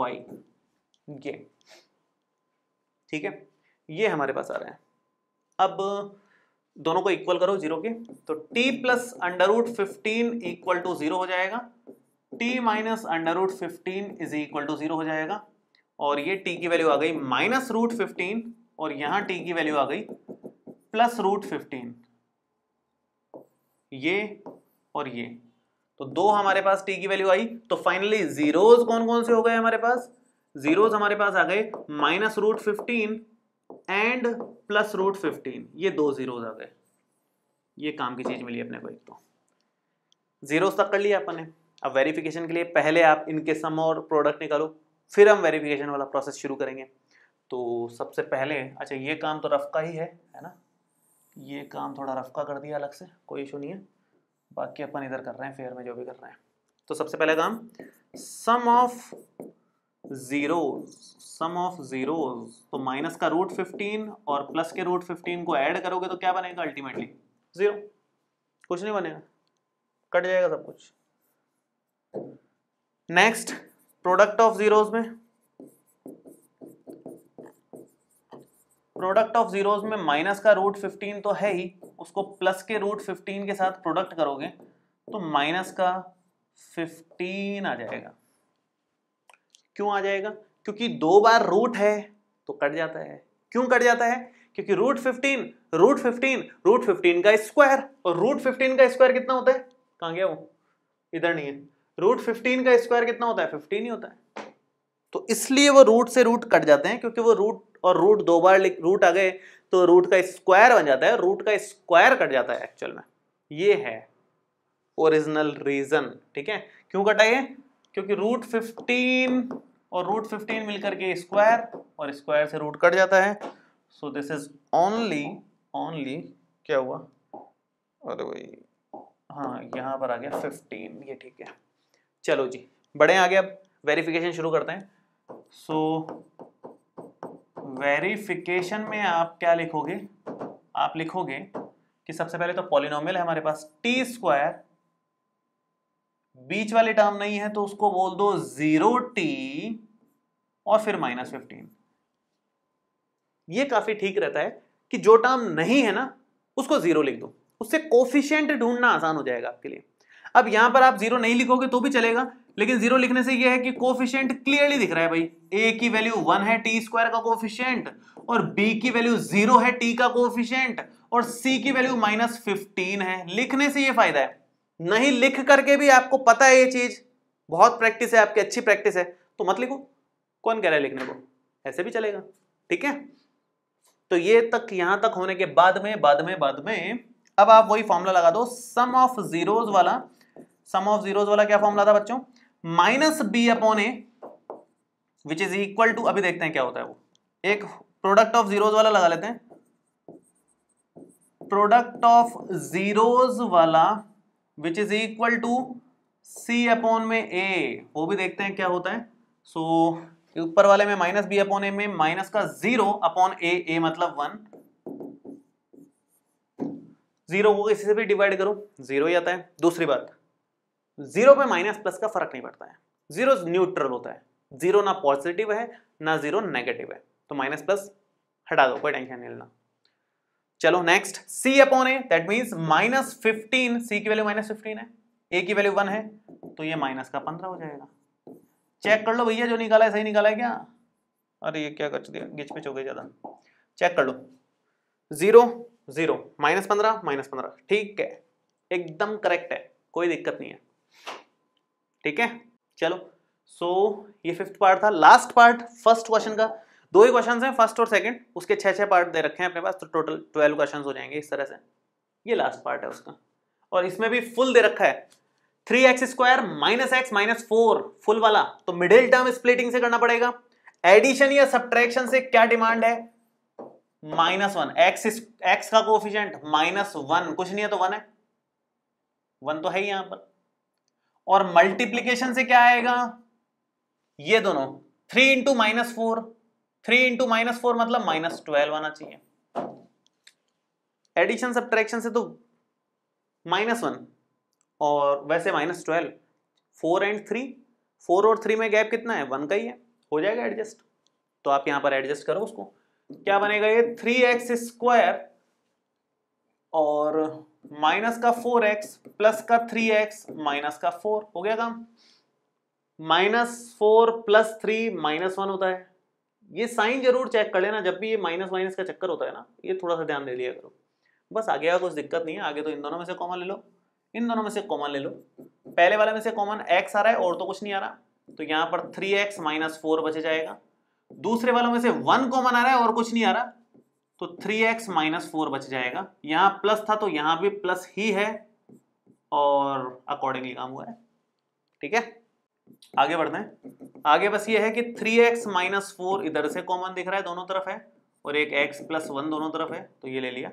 वाई ये ठीक है ये हमारे पास आ रहा है अब दोनों को इक्वल करो जीरो के तो t plus under root fifteen equal to zero हो जाएगा t minus under root fifteen is equal to zero हो जाएगा और ये टी की वैल्यू आ गई माइनस रूट फिफ्टीन और यहां टी की वैल्यू आ गई प्लस रूट फिफ्टीन ये और ये तो दो हमारे पास टी की वैल्यू आई तो फाइनली जीरोज कौन कौन से हो गए हमारे पास जीरोज हमारे पास आ गए minus root fifteen and plus root fifteen ये दो जीरोज आ गए ये काम की चीज मिली अपने को एक तो जीरोज तक कर लिया अपन ने अब वेरिफिकेशन के लिए पहले आप इनके सम और प्रोडक्ट निकालो फिर हम वेरिफिकेशन वाला प्रोसेस शुरू करेंगे तो सबसे पहले अच्छा ये काम तो रफ़ का ही है है ना ये काम थोड़ा रफ़ का कर दिया अलग से कोई इशू नहीं है बाकी अपन इधर कर रहे हैं फेयर में जो भी कर रहे हैं तो सबसे पहला काम sum of zero sum of zero तो माइनस का रूट फिफ्टीन और प्लस के रूट फिफ्टीन को ऐड करोगे तो क्या बनेगा अल्टीमेटली ज़ीरो कुछ नहीं बनेगा कट जाएगा सब कुछ नेक्स्ट प्रोडक्ट ऑफ ज़ीरोज़ में प्रोडक्ट ऑफ जीरोज में माइनस का रूट फिफ्टीन तो है ही उसको प्लस के रूट फिफ्टीन के साथ प्रोडक्ट करोगे तो माइनस का फिफ्टीन आ जाएगा क्यों आ जाएगा क्योंकि दो बार रूट है तो कट जाता है क्यों कट जाता है क्योंकि root fifteen root fifteen root fifteen का स्क्वायर और रूट फिफ्टीन का स्क्वायर कितना होता है कहाँ गया वो इधर नहीं है रूट फिफ्टीन का स्क्वायर कितना होता है फिफ्टीन ही होता है तो इसलिए वो रूट से रूट कट जाते हैं क्योंकि वो रूट और रूट दो बार रूट आ गए तो रूट का स्क्वायर बन जाता है रूट का स्क्वायर कट जाता है एक्चुअल में ये है ओरिजिनल रीजन ठीक है क्यों कटाइए क्योंकि रूट फिफ्टीन और रूट फिफ्टीन मिलकर के स्क्वायर और स्क्वायर से रूट कट जाता है so this is only only क्या हुआ अरे भाई हाँ यहां पर आ गया फिफ्टीन ये ठीक है चलो जी बड़े आगे अब वेरिफिकेशन शुरू करते हैं सो वेरिफिकेशन में आप क्या लिखोगे आप लिखोगे कि सबसे पहले तो पॉलिनोमियल है हमारे पास टी स्क्वायर बीच वाली टर्म नहीं है तो उसको बोल दो जीरो टी और फिर माइनस फिफ्टीन ये काफी ठीक रहता है कि जो टर्म नहीं है ना उसको जीरो लिख दो उससे कोफिशियंट ढूंढना आसान हो जाएगा आपके लिए अब यहां पर आप जीरो नहीं लिखोगे तो भी चलेगा लेकिन जीरो लिखने से ये है कि कोफिशियंट क्लियरली दिख रहा है भाई ए की वैल्यू वन है टी स्क्वायर का कोफिशियंट और बी की वैल्यू जीरो है टी का कोफिशियंट और सी की वैल्यू माइनस फिफ्टीन है लिखने से ये फायदा है नहीं लिख करके भी आपको पता है ये चीज बहुत प्रैक्टिस है आपकी अच्छी प्रैक्टिस है तो मत लिखो कौन कह रहा है लिखने को ऐसे भी चलेगा ठीक है तो ये तक यहां तक होने के बाद में बाद में बाद में अब आप वही फॉर्मूला लगा दो सम ऑफ जीरोज वाला सम ऑफ जीरोज वाला क्या फॉर्मूला था बच्चों minus b upon a which is equal to अभी देखते हैं क्या होता है वो एक प्रोडक्ट ऑफ जीरोज वाला लगा लेते हैं प्रोडक्ट ऑफ जीरोज वाला which is equal to c upon में ए वो भी देखते हैं क्या होता है सो so, ऊपर वाले में माइनस बी अपॉन ए में माइनस का जीरो अपॉन ए ए मतलब वन जीरो को किसी से भी डिवाइड करो जीरो ही आता है दूसरी बात जीरो पे माइनस प्लस का फर्क नहीं पड़ता है जीरो न्यूट्रल होता है जीरो ना पॉजिटिव है ना जीरो नेगेटिव है तो माइनस प्लस हटा दो कोई टेंशन नहीं लेना चलो next c upon a that means minus fifteen c की वैल्यू माइनस फिफ्टीन है ए की वैल्यू वन है तो ये माइनस का पंद्रह हो जाएगा चेक कर लो भैया जो निकाला है सही निकाला है क्या अरे ये क्या कर दिया गिच पिच हो ज़्यादा चेक कर लो जीरो जीरो माइनस पंद्रह माइनस पंद्रह ठीक है एकदम करेक्ट है कोई दिक्कत नहीं है ठीक है चलो सो so, ये फिफ्थ पार्ट था लास्ट पार्ट फर्स्ट क्वेश्चन का दो ही क्वेश्चन हैं फर्स्ट और सेकंड उसके छह छह पार्ट दे रखे हैं अपने पास तो टोटल ट्वेल्व क्वेश्चन हो जाएंगे इस तरह से ये लास्ट पार्ट है उसका और इसमें भी फुल दे रखा है three x square minus x minus four full वाला तो मिडिल टर्म स्प्लिटिंग से करना पड़ेगा एडिशन या सब्ट्रैक्शन से क्या डिमांड है माइनस वन एक्स एक्स का कोफिशियंट माइनस वन कुछ नहीं है तो वन है वन तो है ही यहां पर और मल्टीप्लीकेशन से क्या आएगा ये दोनों three into minus four three into minus four मतलब माइनस ट्वेल्व आना चाहिए एडिशन सब्ट्रैक्शन से तो माइनस वन और वैसे minus twelve four and three four और थ्री में गैप कितना है वन का ही है हो जाएगा एडजस्ट तो आप यहां पर एडजस्ट करो उसको क्या बनेगा ये थ्री एक्स स्क्वायर और माइनस का फोर एक्स प्लस का थ्री एक्स माइनस का फोर हो गया काम minus four plus three minus one होता है ये साइन जरूर चेक कर लेना जब भी ये माइनस माइनस का चक्कर होता है ना ये थोड़ा सा ध्यान दे लिया करो बस आगे का कुछ दिक्कत नहीं है आगे तो इन दोनों में से कॉमन ले लो इन दोनों में से कॉमन ले लो पहले वाले में से कॉमन एक्स आ रहा है और तो कुछ नहीं आ रहा तो यहाँ पर थ्री एक्स माइनस फोर बचे जाएगा दूसरे वालों में से वन कॉमन आ रहा है और कुछ नहीं आ रहा तो थ्री एक्स माइनस फोर बच जाएगा यहाँ प्लस था तो यहाँ भी प्लस ही है और अकॉर्डिंगली काम हुआ है ठीक है आगे बढ़ते हैं आगे बस ये है कि थ्री एक्स माइनस फोर इधर से कॉमन दिख रहा है दोनों तरफ है और एक एक्स प्लस वन दोनों तरफ है तो ये ले लिया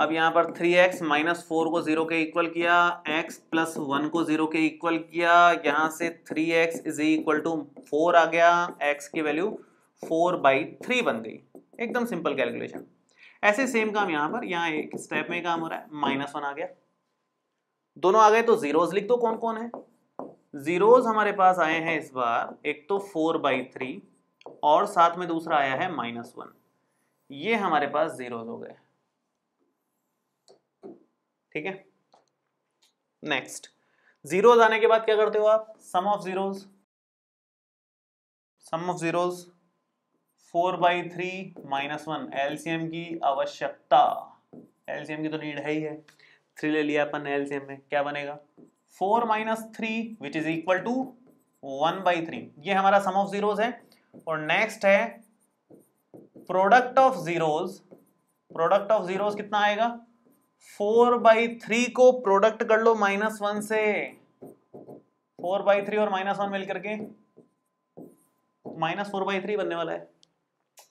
अब यहाँ पर थ्री एक्स माइनस फोर को जीरो के इक्वल किया एक्स प्लस वन को जीरो के इक्वल किया यहाँ से three x is equal to four आ गया एक्स की वैल्यू फोर बाई थ्री बन गई एकदम सिंपल कैलकुलेशन ऐसे सेम काम यहाँ पर यहां एक स्टेप में काम हो रहा है माइनस वन आ गया दोनों आ गए तो जीरोज लिख दो कौन कौन है जीरोज हमारे पास आए हैं इस बार एक तो फोर बाई थ्री और साथ में दूसरा आया है माइनस वन ये हमारे पास जीरोज हो गए ठीक है नेक्स्ट जीरोज आने के बाद क्या करते हो आप sum of zeros sum of zeros four by three minus one LCM की आवश्यकता एलसीएम की तो नीड है ही है थ्री ले लिया अपन एलसीएम में क्या बनेगा four minus three which is equal to one by three ये हमारा सम ऑफ जीरोज है और नेक्स्ट है product of zeros product of zeros कितना आएगा फोर बाई थ्री को प्रोडक्ट कर लो माइनस वन से फोर बाई थ्री और माइनस वन मिलकर के माइनस फोर बाई थ्री बनने वाला है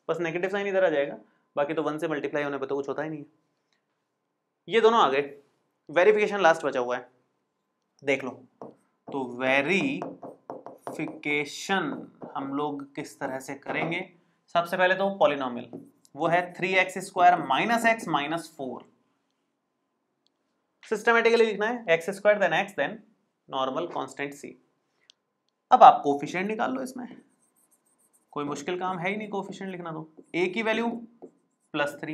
बस नेगेटिव साइन इधर आ जाएगा बाकी तो वन से मल्टीप्लाई होने पर तो कुछ होता ही नहीं ये दोनों आ गए वेरिफिकेशन लास्ट बचा हुआ है देख लो तो वेरीफिकेशन हम लोग किस तरह से करेंगे सबसे पहले तो पॉलिनॉमियल वो है three x square minus x minus four systematically लिखना है x square then x then normal constant c अब आप कोफिशियंट निकाल लो इसमें कोई मुश्किल काम है ही नहीं कोफिशियंट लिखना तो ए की वैल्यू प्लस थ्री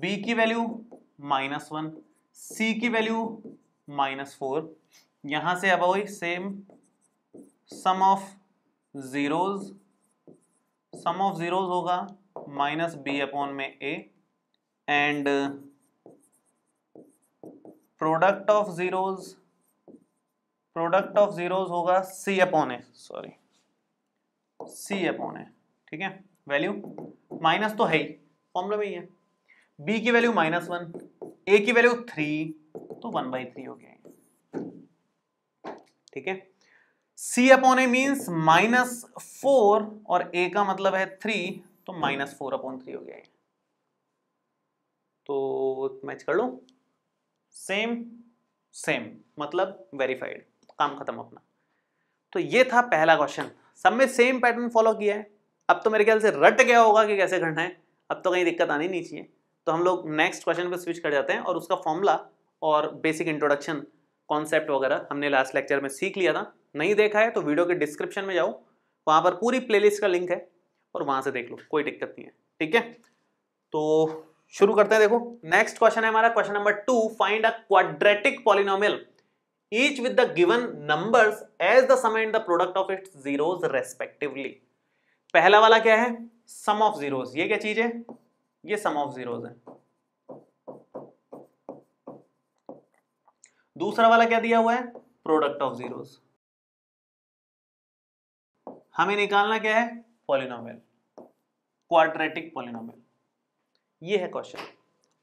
बी की वैल्यू माइनस वन सी की वैल्यू माइनस फोर यहां से अब वही same sum of zeros sum of zeros होगा माइनस बी अपॉन में a and product of zeros product of zeros होगा c upon a sorry c upon है ठीक है वैल्यू माइनस तो है ही फॉर्मुला में ही है बी की वैल्यू माइनस वन ए की वैल्यू थ्री तो वन बाई थ्री हो गया ठीक है c upon a means minus four और ए का मतलब है थ्री तो माइनस फोर अपॉन थ्री हो गया तो मैच कर लो सेम सेम मतलब वेरीफाइड काम खत्म अपना तो ये था पहला क्वेश्चन सब में सेम पैटर्न फॉलो किया है अब तो मेरे ख्याल से रट गया होगा कि कैसे घटना है अब तो कहीं दिक्कत आनी नहीं चाहिए तो हम लोग नेक्स्ट क्वेश्चन पर स्विच कर जाते हैं और उसका फॉर्मूला और बेसिक इंट्रोडक्शन कॉन्सेप्ट वगैरह हमने लास्ट लेक्चर में सीख लिया था नहीं देखा है तो वीडियो के डिस्क्रिप्शन में जाओ वहाँ पर पूरी प्लेलिस्ट का लिंक है और वहाँ से देख लो कोई दिक्कत नहीं है ठीक है तो शुरू करते हैं देखो नेक्स्ट क्वेश्चन है हमारा question number two find a quadratic polynomial each with the given numbers as the sum and the product of its zeros respectively. पहला वाला क्या है सम ऑफ जीरोस ये क्या चीज है ये सम ऑफ जीरोस है दूसरा वाला क्या दिया हुआ है प्रोडक्ट ऑफ जीरोस हमें निकालना क्या है पॉलिनोमियल क्वाड्रेटिक पॉलिनोमियल ये है क्वेश्चन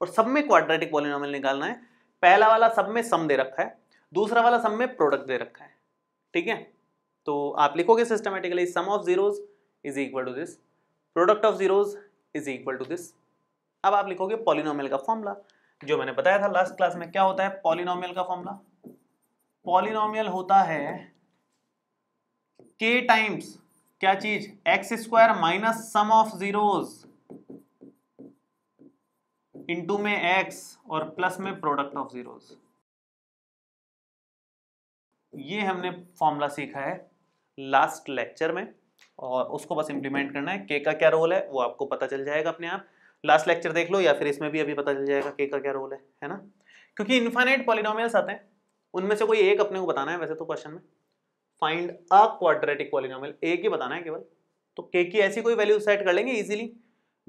और सब में क्वाड्रेटिक पॉलिनोमियल निकालना है पहला वाला सब में सम दे रखा है दूसरा वाला सम में प्रोडक्ट दे रखा है ठीक है तो आप लिखोगे systematically sum of zeros is equal to this product of zeros is equal to this अब आप लिखोगे पॉलिनोमियल का फॉर्मूला जो मैंने बताया था लास्ट क्लास में क्या होता है पॉलिनोमियल का फॉर्मूला पॉलिनोमियल होता है के टाइम्स क्या चीज x square minus sum of zeros into में एक्स और प्लस में प्रोडक्ट ऑफ जीरोज ये हमने फॉर्मूला सीखा है लास्ट लेक्चर में और उसको बस इम्प्लीमेंट करना है के का क्या रोल है वो आपको पता चल जाएगा अपने आप लास्ट लेक्चर देख लो या फिर इसमें भी अभी पता चल जाएगा के का क्या रोल है है ना क्योंकि इन्फाइनाइट पॉलिनोमियल्स आते हैं उनमें से कोई एक अपने को बताना है वैसे तो क्वेश्चन में फाइंड अ क्वाड्रेटिक पॉलिनोमियल एक ही बताना है केवल तो के की ऐसी कोई वैल्यू सेट कर लेंगे इजीली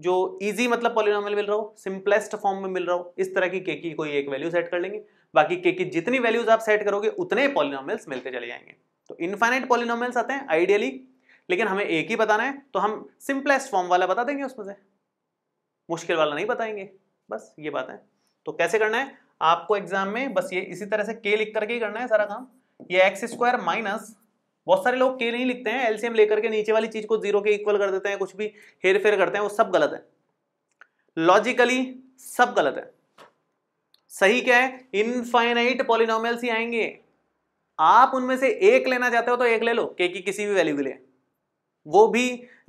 जो इजी मतलब पॉलिनोमियल मिल रहा हो सिंपलेस्ट फॉर्म में मिल रहा हो इस तरह की के की कोई एक वैल्यू सेट कर लेंगे बाकी के की जितनी वैल्यूज आप सेट करोगे उतने पॉलिनॉमल्स मिलते चले जाएंगे तो इनफाइनाइट पॉलिनॉमल्स आते हैं आइडियली लेकिन हमें एक ही बताना है तो हम सिंपलेस्ट फॉर्म वाला बता देंगे उसमें से मुश्किल वाला नहीं बताएंगे बस ये बात है तो कैसे करना है आपको एग्जाम में बस ये इसी तरह से के लिख करके ही करना है सारा काम ये एक्स स्क्वायर माइनस बहुत सारे लोग के नहीं लिखते हैं एलसीएम लेकर के नीचे वाली चीज को जीरो के इक्वल कर देते हैं कुछ भी हेर फेर करते हैं वो सब गलत है लॉजिकली सब गलत है सही क्या है इनफाइनाइट पॉलिनोमियल्स ही आएंगे आप उनमें से एक लेना चाहते हो तो एक ले लो के की किसी भी वैल्यू के लिए वो भी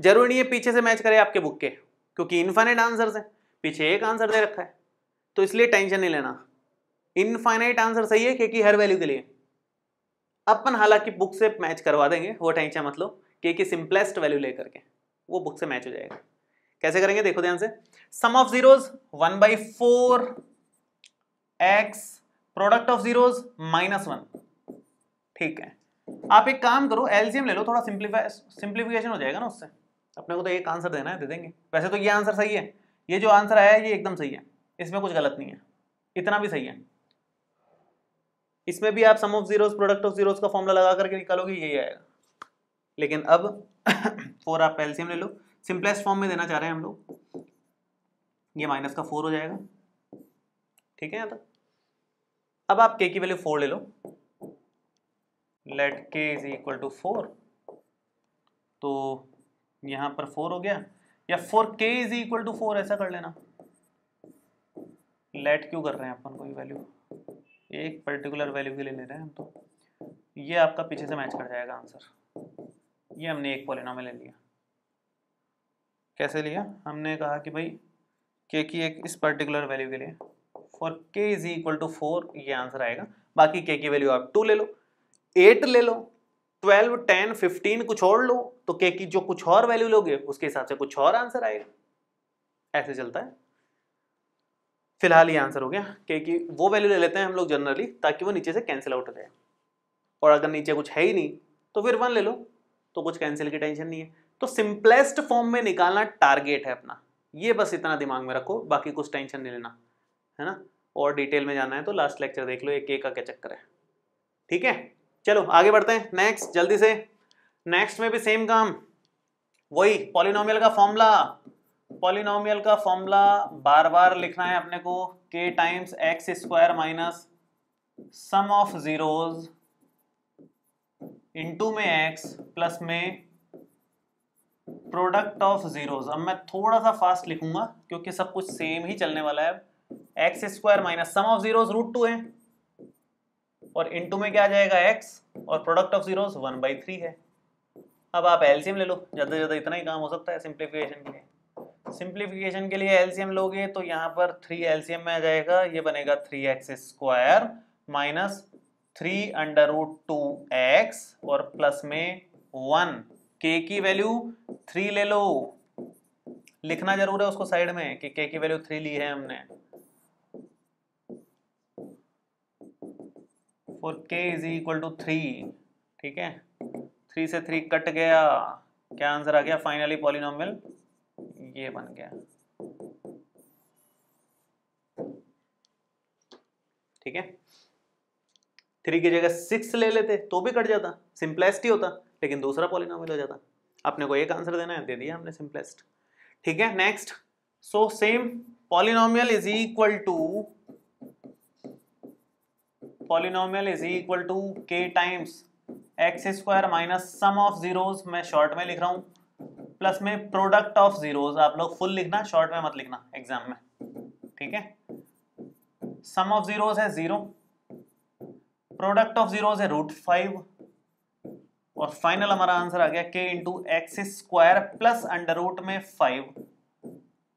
जरूरी नहीं है पीछे से मैच करे आपके बुक के क्योंकि इनफाइनाइट आंसर है पीछे एक आंसर दे रखा है तो इसलिए टेंशन नहीं लेना इनफाइनाइट आंसर सही है क्योंकि हर वैल्यू के लिए अपन हालांकि बुक से मैच करवा देंगे वो टेंशन मत लो के की सिंपलेस्ट वैल्यू लेकर के वो बुक से मैच हो जाएगा कैसे करेंगे देखो ध्यान से sum of zeros one by four x product of zeros minus one ठीक है आप एक काम करो एलसीएम ले लो थोड़ा सिंप्लीफाई सिंप्लीफिकेशन हो जाएगा ना उससे अपने को तो एक आंसर देना है दे देंगे वैसे तो ये आंसर सही है ये जो आंसर आया है ये एकदम सही है इसमें कुछ गलत नहीं है इतना भी सही है इसमें भी आप sum of zeros product of zeros का फॉर्मूला लगा करके निकालोगे यही आएगा लेकिन अब फोर आप एलसीएम ले लो सिंपलेस्ट फॉर्म में देना चाह रहे हैं हम लोग ये माइनस का फोर हो जाएगा ठीक है यहाँ तक अब आप के की वैल्यू फोर ले लो let k is equal to four तो यहां पर फोर हो गया या फोर के इज इक्वल टू फोर ऐसा कर लेना लेट क्यों कर रहे हैं अपन कोई वैल्यू एक पर्टिकुलर वैल्यू के लिए ले रहे हैं हम तो ये आपका पीछे से मैच कर जाएगा आंसर ये हमने एक में ले लिया कैसे लिया हमने कहा कि भाई के की एक इस पर्टिकुलर वैल्यू के लिए for k is equal to four ये आंसर आएगा बाकी के की वैल्यू आप टू ले लो एट ले लो ट्वेल्व टेन फिफ्टीन कुछ और लो तो के की जो कुछ और वैल्यू लोगे उसके हिसाब से कुछ और आंसर आएगा ऐसे चलता है फिलहाल ये आंसर हो गया के की वो वैल्यू ले लेते हैं हम लोग जनरली ताकि वो नीचे से कैंसिल आउट हो जाए और अगर नीचे कुछ है ही नहीं तो फिर वन ले लो तो कुछ कैंसिल की टेंशन नहीं है तो सिंपलेस्ट फॉर्म में निकालना टारगेट है अपना ये बस इतना दिमाग में रखो बाकी कुछ टेंशन नहीं लेना है ना और डिटेल में जाना है तो लास्ट लेक्चर देख लो एक के का क्या चक्कर है ठीक है चलो आगे बढ़ते हैं नेक्स्ट जल्दी से नेक्स्ट में भी सेम काम वही पॉलिनोमियल का फॉर्मूला पॉलिनोमियल का फॉर्मूला बार बार लिखना है अपने को k times x square minus sum of zeros into में एक्स प्लस में प्रोडक्ट ऑफ जीरोज अब मैं थोड़ा सा फास्ट लिखूंगा क्योंकि सब कुछ सेम ही चलने वाला है x square minus sum of zeros root two है और इनटू में क्या आ जाएगा एक्स और product of zeros one by three है अब आप एलसीएम ले लो ज़्यादा से ज़्यादा इतना ही काम हो सकता है सिंप्लीफिकेशन के लिए सिंप्लीफिकेशन के लिए एलसीएम लोगे तो यहाँ पर थ्री एलसीएम में आ जाएगा ये बनेगा three x square minus three under root two x और प्लस में वन के की वैल्यू थ्री ले लो लिखना जरूर है उसको साइड में कि के की वैल्यू थ्री ली है हमने और k is equal to three ठीक है थ्री से थ्री कट गया क्या आंसर आ गया फाइनली पॉलिनोमियल ये बन गया ठीक है थ्री की जगह सिक्स ले लेते तो भी कट जाता सिंपलेस्ट ही होता लेकिन दूसरा पॉलिनोमियल हो जाता अपने को एक आंसर देना है दे दिया हमने सिंपलेस्ट ठीक है next so same polynomial is equal to polynomial is equal to k times x square minus sum of zeros मैं शॉर्ट में लिख रहा हूँ प्लस में प्रोडक्ट ऑफ जीरोस आप लोग फुल लिखना शॉर्ट में मत लिखना एग्जाम में ठीक है सम ऑफ जीरोस है जीरो प्रोडक्ट ऑफ जीरोस है रूट फाइव और फाइनल हमारा आंसर आ गया k into x square plus under root में फाइव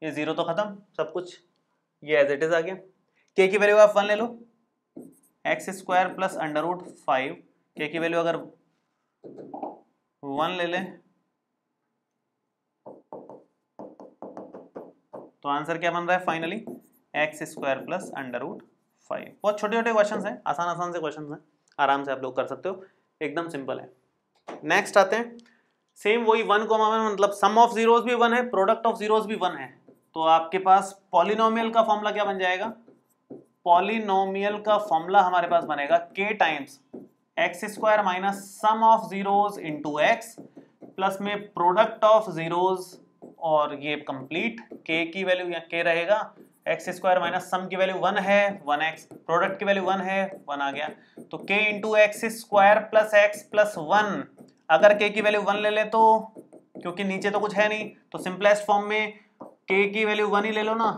ये जीरो तो खत्म सब कुछ ये एज इट इज आ गया के की वैल्यू आप वन ले लो x square plus under root five k की वैल्यू अगर वन ले लें तो आंसर क्या बन रहा है finally x square plus under root five बहुत छोटे छोटे क्वेश्चन हैं आसान आसान से क्वेश्चन हैं आराम से आप लोग कर सकते हो एकदम सिंपल है नेक्स्ट आते हैं सेम वही वन को में मतलब सम ऑफ जीरोज भी वन है प्रोडक्ट ऑफ जीरोज भी वन है तो आपके पास पॉलिनोमियल का फॉर्मूला क्या बन जाएगा पॉलिनोमियल का फॉर्मूला हमारे पास बनेगा k times x square minus sum of zeros into x plus में प्रोडक्ट ऑफ जीरोज और ये कंप्लीट के की वैल्यू या के रहेगा एक्स स्क्वायर माइनस सम की वैल्यू वन है वन एक्स प्रोडक्ट की वैल्यू वन है वन आ गया तो k into x square plus x plus one अगर के की वैल्यू वन ले ले तो क्योंकि नीचे तो कुछ है नहीं तो सिंपलेस्ट फॉर्म में के की वैल्यू वन ही ले लो ना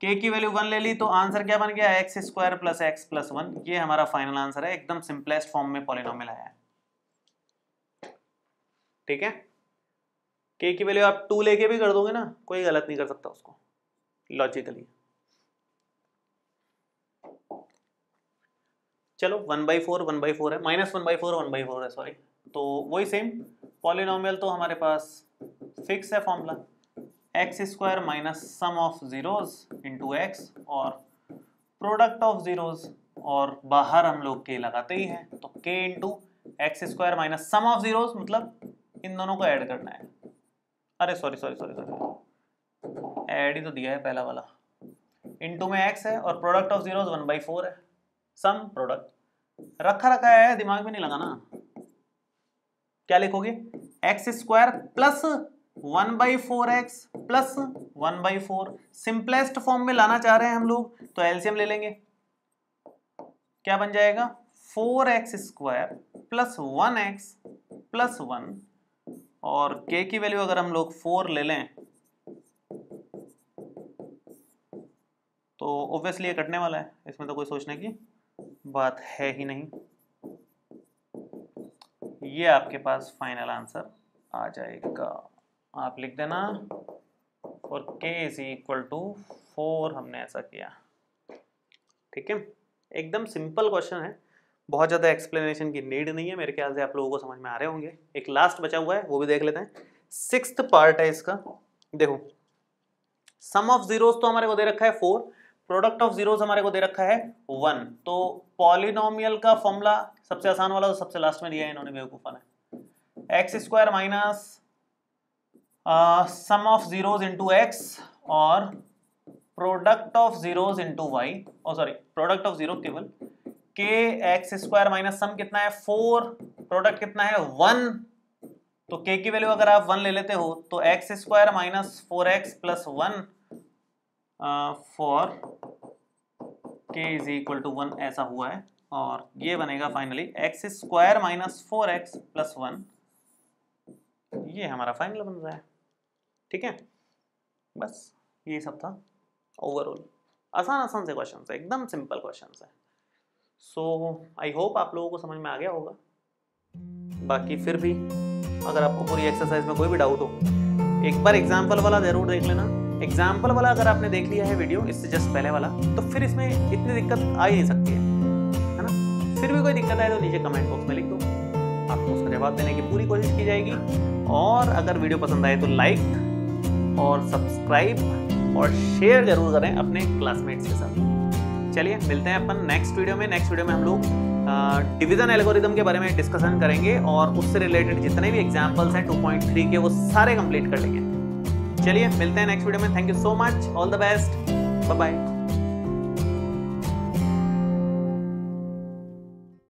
के की वैल्यू वन ले ली तो आंसर क्या बन गया x square plus x plus one ये हमारा फाइनल आंसर है एकदम सिंपलेस्ट फॉर्म में पॉलिनोम आया है ठीक है के की वैल्यू आप टू लेके भी कर दोगे ना कोई गलत नहीं कर सकता उसको लॉजिकली चलो one by four one by four है minus one by four one by four है सॉरी तो वही सेम पॉलिनोमियल तो हमारे पास फिक्स है formula x square minus sum of zeros into x और प्रोडक्ट ऑफ ज़ीरोज़ और बाहर हम लोग के लगाते ही हैं तो k into x square minus sum of zeros मतलब इन दोनों को ऐड करना है अरे sorry sorry sorry sorry add ही तो दिया है पहला वाला इंटू में एक्स है और product of zeros one by four है सम प्रोडक्ट रखा रखा है दिमाग में नहीं लगाना क्या लिखोगे x square plus one by four x plus one by four simplest form में लाना चाह रहे हैं हम लोग तो एल्सियम ले लेंगे क्या बन जाएगा four x square plus one x plus one और के की वैल्यू अगर हम लोग फोर ले लें तो ऑब्वियसली ये कटने वाला है इसमें तो कोई सोचने की बात है ही नहीं ये आपके पास फाइनल आंसर आ जाएगा आप लिख देना और k is equal to four हमने ऐसा किया ठीक है एकदम सिंपल क्वेश्चन है बहुत ज़्यादा एक्सप्लेनेशन की नीड नहीं है मेरे ख्याल से आप लोगों को समझ में आ रहे होंगे एक लास्ट बचा हुआ है वो भी देख लेते हैं सिक्स पार्ट है इसका देखो सम ऑफ जीरोस तो हमारे को दे रखा है फोर प्रोडक्ट ऑफ जीरोस हमारे को दे रखा है वन तो पॉलिनोमियल का फॉर्मूला सबसे आसान वाला तो सबसे लास्ट में दिया है इन्होंने बेवकूफा ने x square minus sum of zeros into x और product of zeros into y और सॉरी प्रोडक्ट ऑफ जीरो केवल के एक्स स्क्वायर माइनस सम कितना है फोर प्रोडक्ट कितना है वन तो के की वैल्यू अगर आप वन ले लेते हो तो x square minus four x plus one for k is equal to one ऐसा हुआ है और ये बनेगा finally x square minus four x plus one ये हमारा फाइनल बन रहा है ठीक है बस ये सब था ओवरऑल आसान आसान से क्वेश्चन है एकदम सिंपल क्वेश्चन है सो आई होप आप लोगों को समझ में आ गया होगा बाकी फिर भी अगर आपको पूरी एक्सरसाइज में कोई भी डाउट हो एक बार एग्जाम्पल वाला जरूर देख लेना एग्जाम्पल वाला अगर आपने देख लिया है वीडियो इससे जस्ट पहले वाला तो फिर इसमें इतनी दिक्कत आ ही नहीं सकती है है ना फिर भी कोई दिक्कत आए तो नीचे कमेंट बॉक्स में लिख दो आपको उसका जवाब देने की पूरी कोशिश की जाएगी और अगर वीडियो पसंद आए तो लाइक और सब्सक्राइब और शेयर जरूर करें अपने क्लासमेट्स के साथ चलिए मिलते हैं अपन नेक्स्ट वीडियो में नेक्स्ट वीडियो में हम लोग डिवीज़न एल्गोरिदम के बारे में डिस्कशन करेंगे और उससे रिलेटेड जितने भी एग्जाम्पल्स हैं 2.3 के वो सारे कंप्लीट कर लेंगे चलिए मिलते हैं नेक्स्ट वीडियो में thank you so much all the best bye bye